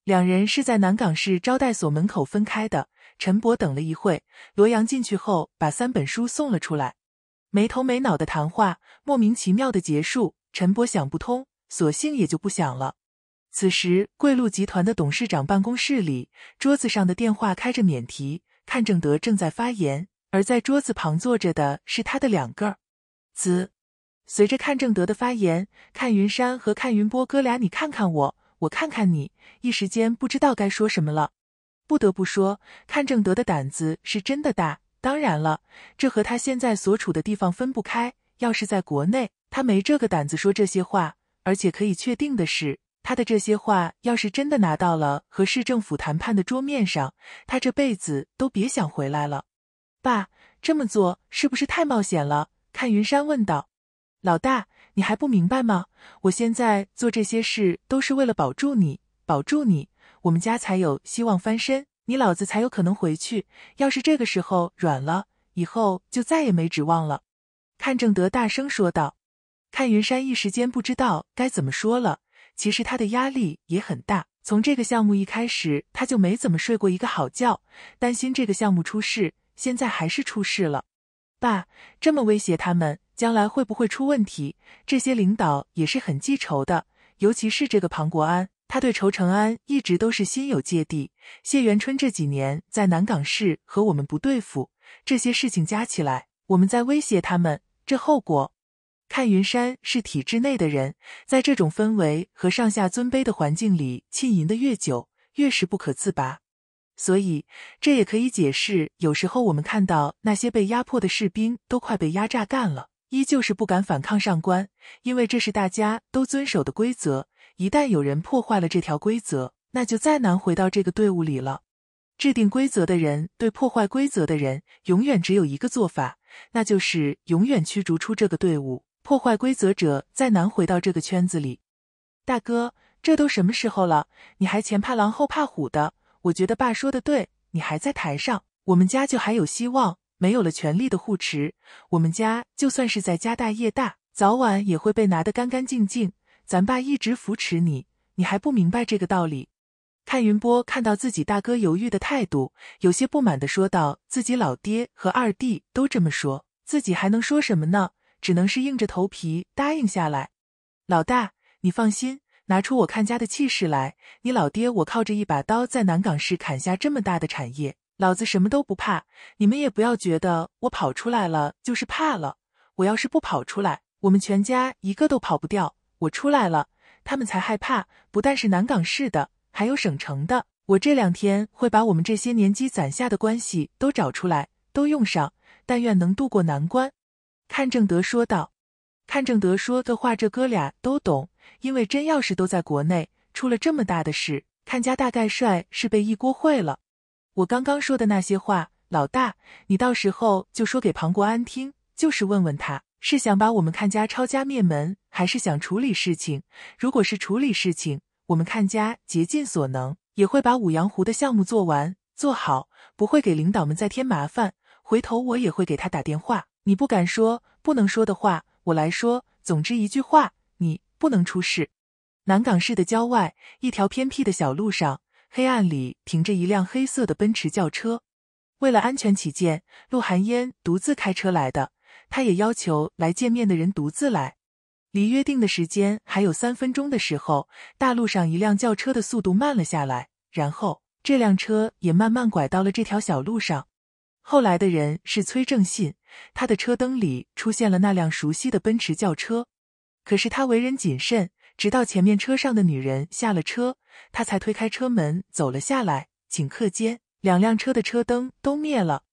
两人是在南港市招待所门口分开的。陈博等了一会，罗阳进去后把三本书送了出来。没头没脑的谈话，莫名其妙的结束。陈博想不通，索性也就不想了。”此时，桂路集团的董事长办公室里，桌子上的电话开着免提，看正德正在发言，而在桌子旁坐着的是他的两个子。随着看正德的发言，看云山和看云波哥俩，你看看我。我看看你，一时间不知道该说什么了。不得不说，看正德的胆子是真的大。当然了，这和他现在所处的地方分不开。要是在国内，他没这个胆子说这些话。而且可以确定的是，他的这些话要是真的拿到了和市政府谈判的桌面上，他这辈子都别想回来了。爸，这么做是不是太冒险了？看云山问道。老大。你还不明白吗？我现在做这些事都是为了保住你，保住你，我们家才有希望翻身，你老子才有可能回去。要是这个时候软了，以后就再也没指望了。看正德大声说道。看云山一时间不知道该怎么说了。其实他的压力也很大，从这个项目一开始，他就没怎么睡过一个好觉，担心这个项目出事，现在还是出事了。爸，这么威胁他们？将来会不会出问题？这些领导也是很记仇的，尤其是这个庞国安，他对仇成安一直都是心有芥蒂。谢元春这几年在南港市和我们不对付，这些事情加起来，我们在威胁他们，这后果。看云山是体制内的人，在这种氛围和上下尊卑的环境里浸淫的越久，越是不可自拔。所以，这也可以解释，有时候我们看到那些被压迫的士兵都快被压榨干了。依旧是不敢反抗上官，因为这是大家都遵守的规则。一旦有人破坏了这条规则，那就再难回到这个队伍里了。制定规则的人对破坏规则的人，永远只有一个做法，那就是永远驱逐出这个队伍。破坏规则者再难回到这个圈子里。大哥，这都什么时候了，你还前怕狼后怕虎的？我觉得爸说的对，你还在台上，我们家就还有希望。没有了权力的护持，我们家就算是在家大业大，早晚也会被拿得干干净净。咱爸一直扶持你，你还不明白这个道理？看云波看到自己大哥犹豫的态度，有些不满的说道：“自己老爹和二弟都这么说，自己还能说什么呢？只能是硬着头皮答应下来。”老大，你放心，拿出我看家的气势来。你老爹我靠着一把刀在南港市砍下这么大的产业。老子什么都不怕，你们也不要觉得我跑出来了就是怕了。我要是不跑出来，我们全家一个都跑不掉。我出来了，他们才害怕。不但是南港市的，还有省城的。我这两天会把我们这些年积攒下的关系都找出来，都用上。但愿能渡过难关。”看正德说道。看正德说的话，这哥俩都懂，因为真钥匙都在国内。出了这么大的事，看家大概率是被一锅烩了。我刚刚说的那些话，老大，你到时候就说给庞国安听，就是问问他，是想把我们看家抄家灭门，还是想处理事情？如果是处理事情，我们看家竭尽所能，也会把五羊湖的项目做完、做好，不会给领导们再添麻烦。回头我也会给他打电话。你不敢说、不能说的话，我来说。总之一句话，你不能出事。南港市的郊外，一条偏僻的小路上。黑暗里停着一辆黑色的奔驰轿车。为了安全起见，陆寒烟独自开车来的。他也要求来见面的人独自来。离约定的时间还有三分钟的时候，大路上一辆轿车的速度慢了下来，然后这辆车也慢慢拐到了这条小路上。后来的人是崔正信，他的车灯里出现了那辆熟悉的奔驰轿车。可是他为人谨慎，直到前面车上的女人下了车。他才推开车门走了下来，顷刻间，两辆车的车灯都灭了。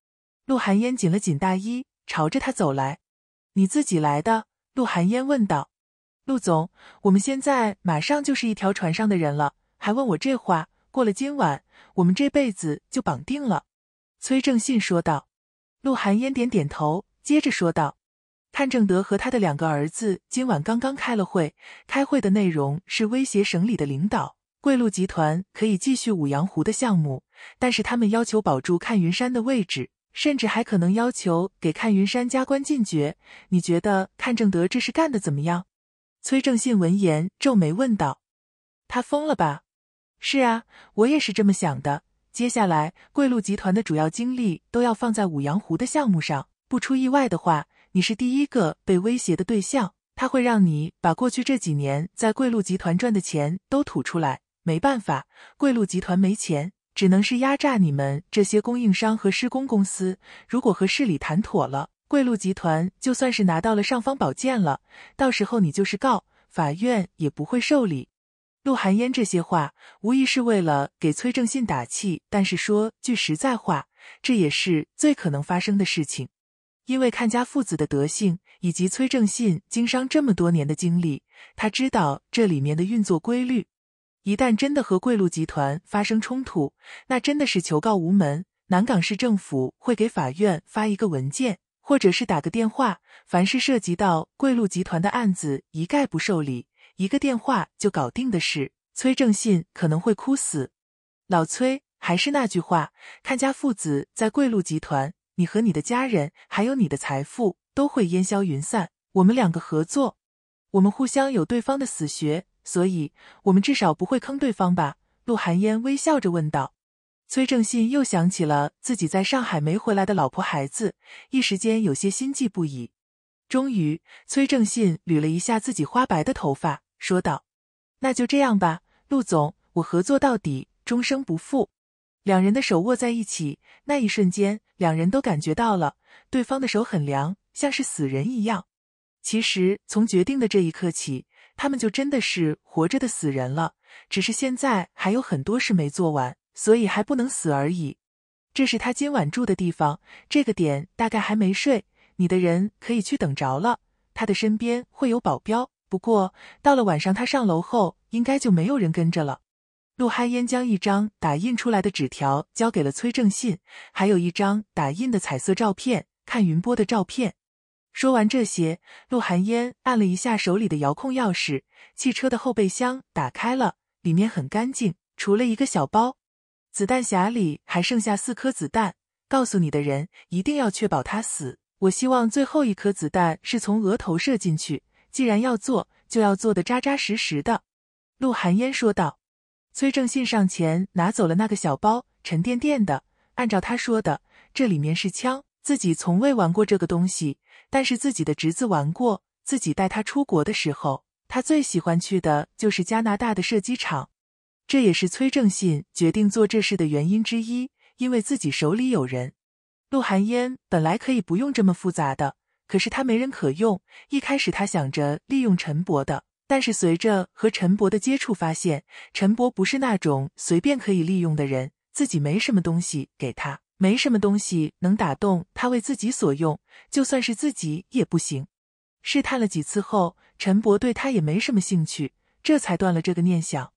陆寒烟紧了紧大衣，朝着他走来。“你自己来的？”陆寒烟问道。“陆总，我们现在马上就是一条船上的人了，还问我这话？过了今晚，我们这辈子就绑定了。”崔正信说道。陆寒烟点点头，接着说道：“潘正德和他的两个儿子今晚刚刚开了会，开会的内容是威胁省里的领导。”桂路集团可以继续五羊湖的项目，但是他们要求保住看云山的位置，甚至还可能要求给看云山加官进爵。你觉得看正德这是干的怎么样？崔正信闻言皱眉问道：“他疯了吧？”“是啊，我也是这么想的。”接下来，桂路集团的主要精力都要放在五羊湖的项目上。不出意外的话，你是第一个被威胁的对象。他会让你把过去这几年在贵路集团赚的钱都吐出来。没办法，贵路集团没钱，只能是压榨你们这些供应商和施工公司。如果和市里谈妥了，贵路集团就算是拿到了尚方宝剑了。到时候你就是告，法院也不会受理。陆寒烟这些话，无疑是为了给崔正信打气。但是说句实在话，这也是最可能发生的事情。因为看家父子的德性，以及崔正信经商这么多年的经历，他知道这里面的运作规律。一旦真的和贵路集团发生冲突，那真的是求告无门。南港市政府会给法院发一个文件，或者是打个电话，凡是涉及到贵路集团的案子，一概不受理。一个电话就搞定的事，崔正信可能会哭死。老崔，还是那句话，看家父子在贵路集团，你和你的家人，还有你的财富，都会烟消云散。我们两个合作，我们互相有对方的死穴。所以，我们至少不会坑对方吧？陆寒烟微笑着问道。崔正信又想起了自己在上海没回来的老婆孩子，一时间有些心悸不已。终于，崔正信捋了一下自己花白的头发，说道：“那就这样吧，陆总，我合作到底，终生不负。”两人的手握在一起，那一瞬间，两人都感觉到了对方的手很凉，像是死人一样。其实，从决定的这一刻起。他们就真的是活着的死人了，只是现在还有很多事没做完，所以还不能死而已。这是他今晚住的地方，这个点大概还没睡，你的人可以去等着了。他的身边会有保镖，不过到了晚上他上楼后，应该就没有人跟着了。陆汉烟将一张打印出来的纸条交给了崔正信，还有一张打印的彩色照片，看云波的照片。说完这些，陆寒烟按了一下手里的遥控钥匙，汽车的后备箱打开了，里面很干净，除了一个小包，子弹匣里还剩下四颗子弹。告诉你的人，一定要确保他死。我希望最后一颗子弹是从额头射进去。既然要做，就要做的扎扎实实的。陆寒烟说道。崔正信上前拿走了那个小包，沉甸甸的。按照他说的，这里面是枪，自己从未玩过这个东西。但是自己的侄子玩过，自己带他出国的时候，他最喜欢去的就是加拿大的射击场，这也是崔正信决定做这事的原因之一。因为自己手里有人，陆寒烟本来可以不用这么复杂的，可是他没人可用。一开始他想着利用陈博的，但是随着和陈博的接触，发现陈博不是那种随便可以利用的人，自己没什么东西给他。没什么东西能打动他为自己所用，就算是自己也不行。试探了几次后，陈伯对他也没什么兴趣，这才断了这个念想。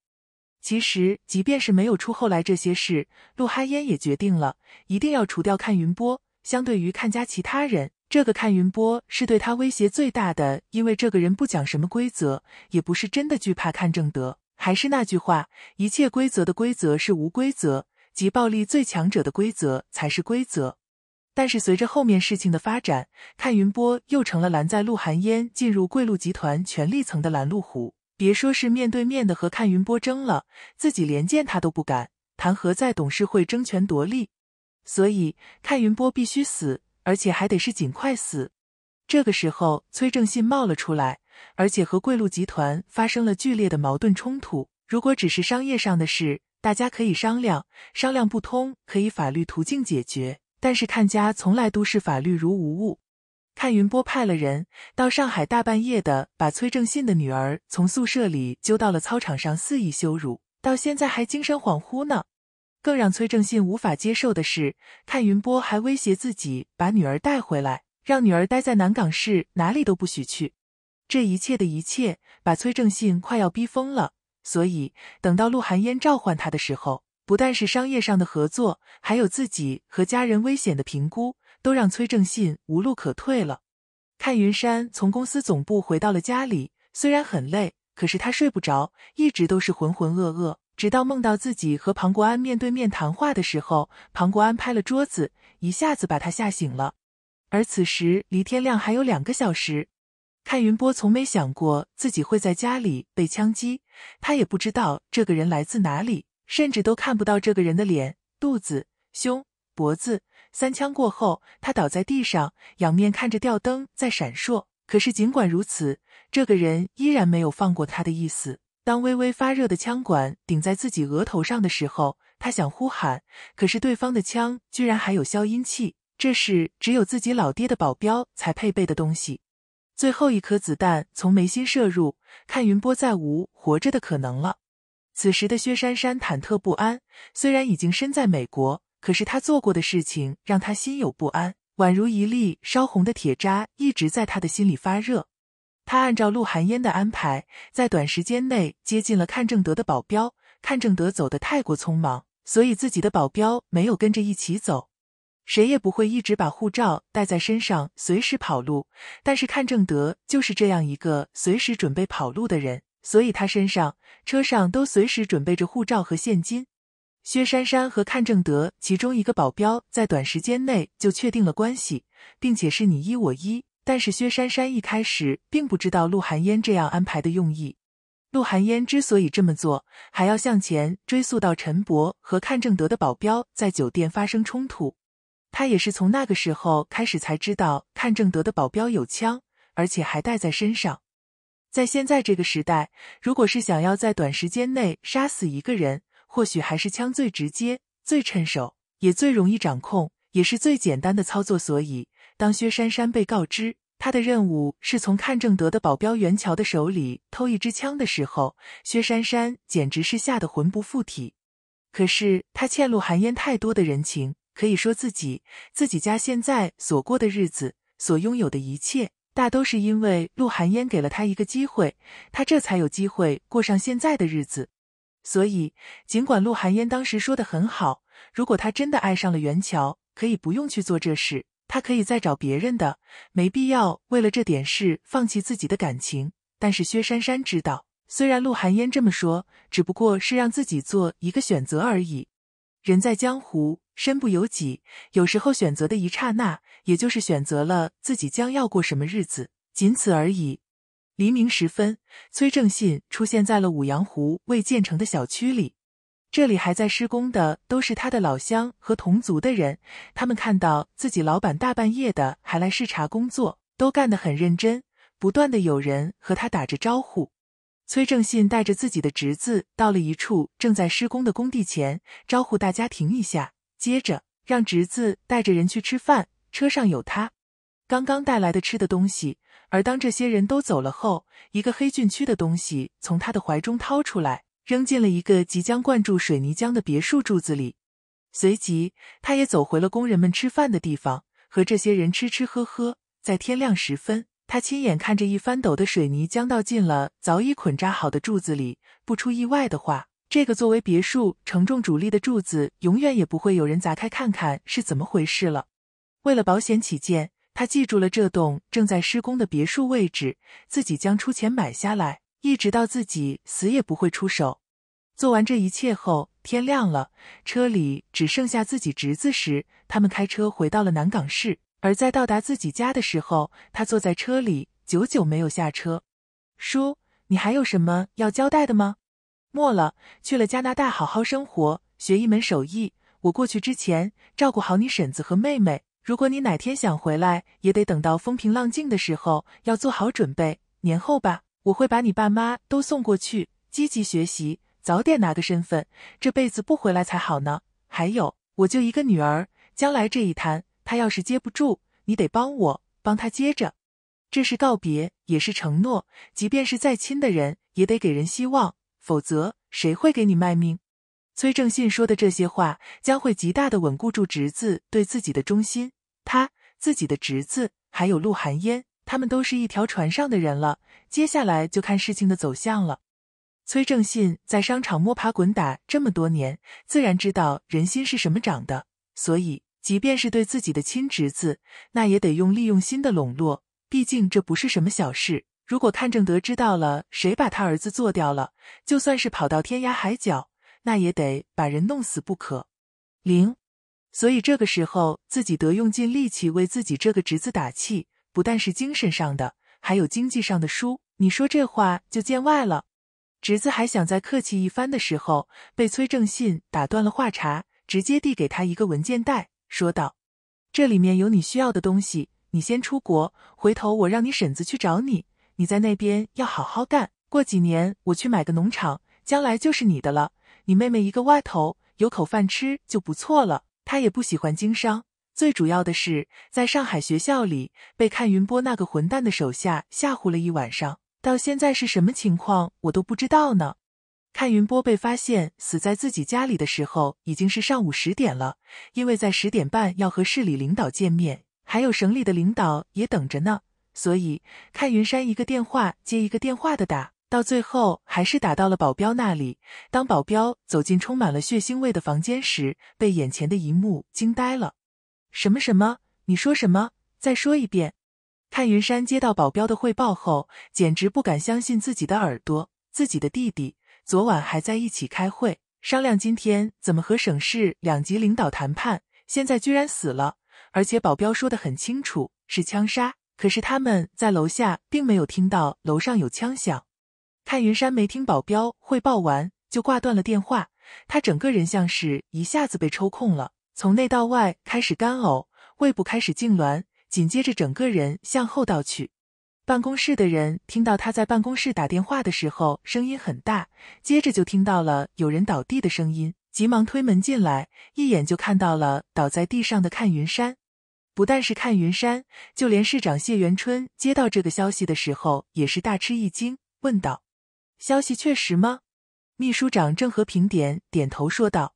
其实，即便是没有出后来这些事，陆哈烟也决定了一定要除掉看云波。相对于看家其他人，这个看云波是对他威胁最大的，因为这个人不讲什么规则，也不是真的惧怕看正德。还是那句话，一切规则的规则是无规则。即暴力最强者的规则才是规则，但是随着后面事情的发展，看云波又成了拦在陆寒烟进入贵鹿集团权力层的拦路虎。别说是面对面的和看云波争了，自己连见他都不敢，谈何在董事会争权夺利？所以看云波必须死，而且还得是尽快死。这个时候，崔正信冒了出来，而且和贵鹿集团发生了剧烈的矛盾冲突。如果只是商业上的事，大家可以商量，商量不通，可以法律途径解决。但是看家从来都视法律如无物。看云波派了人到上海，大半夜的把崔正信的女儿从宿舍里揪到了操场上，肆意羞辱，到现在还精神恍惚呢。更让崔正信无法接受的是，看云波还威胁自己把女儿带回来，让女儿待在南港市，哪里都不许去。这一切的一切，把崔正信快要逼疯了。所以，等到陆寒烟召唤他的时候，不但是商业上的合作，还有自己和家人危险的评估，都让崔正信无路可退了。看云山从公司总部回到了家里，虽然很累，可是他睡不着，一直都是浑浑噩噩。直到梦到自己和庞国安面对面谈话的时候，庞国安拍了桌子，一下子把他吓醒了。而此时，离天亮还有两个小时。看云波从没想过自己会在家里被枪击，他也不知道这个人来自哪里，甚至都看不到这个人的脸、肚子、胸、脖子。三枪过后，他倒在地上，仰面看着吊灯在闪烁。可是尽管如此，这个人依然没有放过他的意思。当微微发热的枪管顶在自己额头上的时候，他想呼喊，可是对方的枪居然还有消音器，这是只有自己老爹的保镖才配备的东西。最后一颗子弹从眉心射入，看云波再无活着的可能了。此时的薛珊珊忐忑不安，虽然已经身在美国，可是她做过的事情让她心有不安，宛如一粒烧红的铁渣一直在她的心里发热。她按照陆寒烟的安排，在短时间内接近了看正德的保镖。看正德走得太过匆忙，所以自己的保镖没有跟着一起走。谁也不会一直把护照带在身上，随时跑路。但是看正德就是这样一个随时准备跑路的人，所以他身上、车上都随时准备着护照和现金。薛珊珊和看正德其中一个保镖在短时间内就确定了关系，并且是你一我一。但是薛珊珊一开始并不知道陆寒烟这样安排的用意。陆寒烟之所以这么做，还要向前追溯到陈博和看正德的保镖在酒店发生冲突。他也是从那个时候开始才知道，看正德的保镖有枪，而且还带在身上。在现在这个时代，如果是想要在短时间内杀死一个人，或许还是枪最直接、最趁手，也最容易掌控，也是最简单的操作。所以，当薛珊珊被告知她的任务是从看正德的保镖袁桥的手里偷一支枪的时候，薛珊珊简直是吓得魂不附体。可是，他欠陆寒烟太多的人情。可以说自己自己家现在所过的日子，所拥有的一切，大都是因为陆寒烟给了他一个机会，他这才有机会过上现在的日子。所以，尽管陆寒烟当时说的很好，如果他真的爱上了袁乔，可以不用去做这事，他可以再找别人的，没必要为了这点事放弃自己的感情。但是薛珊珊知道，虽然陆寒烟这么说，只不过是让自己做一个选择而已。人在江湖。身不由己，有时候选择的一刹那，也就是选择了自己将要过什么日子，仅此而已。黎明时分，崔正信出现在了五羊湖未建成的小区里，这里还在施工的都是他的老乡和同族的人，他们看到自己老板大半夜的还来视察工作，都干得很认真，不断的有人和他打着招呼。崔正信带着自己的侄子到了一处正在施工的工地前，招呼大家停一下。接着让侄子带着人去吃饭，车上有他刚刚带来的吃的东西。而当这些人都走了后，一个黑骏区的东西从他的怀中掏出来，扔进了一个即将灌注水泥浆的别墅柱子里。随即，他也走回了工人们吃饭的地方，和这些人吃吃喝喝。在天亮时分，他亲眼看着一翻斗的水泥浆倒进了早已捆扎好的柱子里。不出意外的话。这个作为别墅承重主力的柱子，永远也不会有人砸开看看是怎么回事了。为了保险起见，他记住了这栋正在施工的别墅位置，自己将出钱买下来，一直到自己死也不会出手。做完这一切后，天亮了，车里只剩下自己侄子时，他们开车回到了南港市。而在到达自己家的时候，他坐在车里久久没有下车。叔，你还有什么要交代的吗？没了，去了加拿大好好生活，学一门手艺。我过去之前，照顾好你婶子和妹妹。如果你哪天想回来，也得等到风平浪静的时候，要做好准备。年后吧，我会把你爸妈都送过去，积极学习，早点拿个身份。这辈子不回来才好呢。还有，我就一个女儿，将来这一摊，她要是接不住，你得帮我，帮她接着。这是告别，也是承诺。即便是再亲的人，也得给人希望。否则，谁会给你卖命？崔正信说的这些话将会极大的稳固住侄子对自己的忠心。他自己的侄子，还有陆寒烟，他们都是一条船上的人了。接下来就看事情的走向了。崔正信在商场摸爬滚打这么多年，自然知道人心是什么长的。所以，即便是对自己的亲侄子，那也得用利用心的笼络。毕竟，这不是什么小事。如果看正德知道了谁把他儿子做掉了，就算是跑到天涯海角，那也得把人弄死不可。零，所以这个时候自己得用尽力气为自己这个侄子打气，不但是精神上的，还有经济上的输。你说这话就见外了。侄子还想再客气一番的时候，被崔正信打断了话茬，直接递给他一个文件袋，说道：“这里面有你需要的东西，你先出国，回头我让你婶子去找你。”你在那边要好好干，过几年我去买个农场，将来就是你的了。你妹妹一个外头，有口饭吃就不错了。她也不喜欢经商，最主要的是在上海学校里被看云波那个混蛋的手下吓唬了一晚上，到现在是什么情况我都不知道呢。看云波被发现死在自己家里的时候已经是上午十点了，因为在十点半要和市里领导见面，还有省里的领导也等着呢。所以，看云山一个电话接一个电话的打，到最后还是打到了保镖那里。当保镖走进充满了血腥味的房间时，被眼前的一幕惊呆了。什么什么？你说什么？再说一遍。看云山接到保镖的汇报后，简直不敢相信自己的耳朵。自己的弟弟昨晚还在一起开会，商量今天怎么和省市两级领导谈判，现在居然死了，而且保镖说的很清楚，是枪杀。可是他们在楼下并没有听到楼上有枪响。看云山没听保镖汇报完就挂断了电话，他整个人像是一下子被抽空了，从内到外开始干呕，胃部开始痉挛，紧接着整个人向后倒去。办公室的人听到他在办公室打电话的时候声音很大，接着就听到了有人倒地的声音，急忙推门进来，一眼就看到了倒在地上的看云山。不但是看云山，就连市长谢元春接到这个消息的时候也是大吃一惊，问道：“消息确实吗？”秘书长郑和平点点头说道：“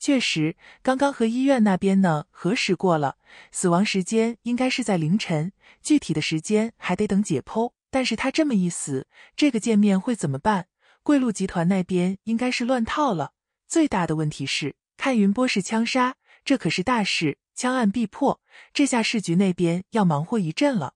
确实，刚刚和医院那边呢核实过了，死亡时间应该是在凌晨，具体的时间还得等解剖。但是他这么一死，这个见面会怎么办？贵路集团那边应该是乱套了。最大的问题是，看云波是枪杀。”这可是大事，枪案必破。这下市局那边要忙活一阵了。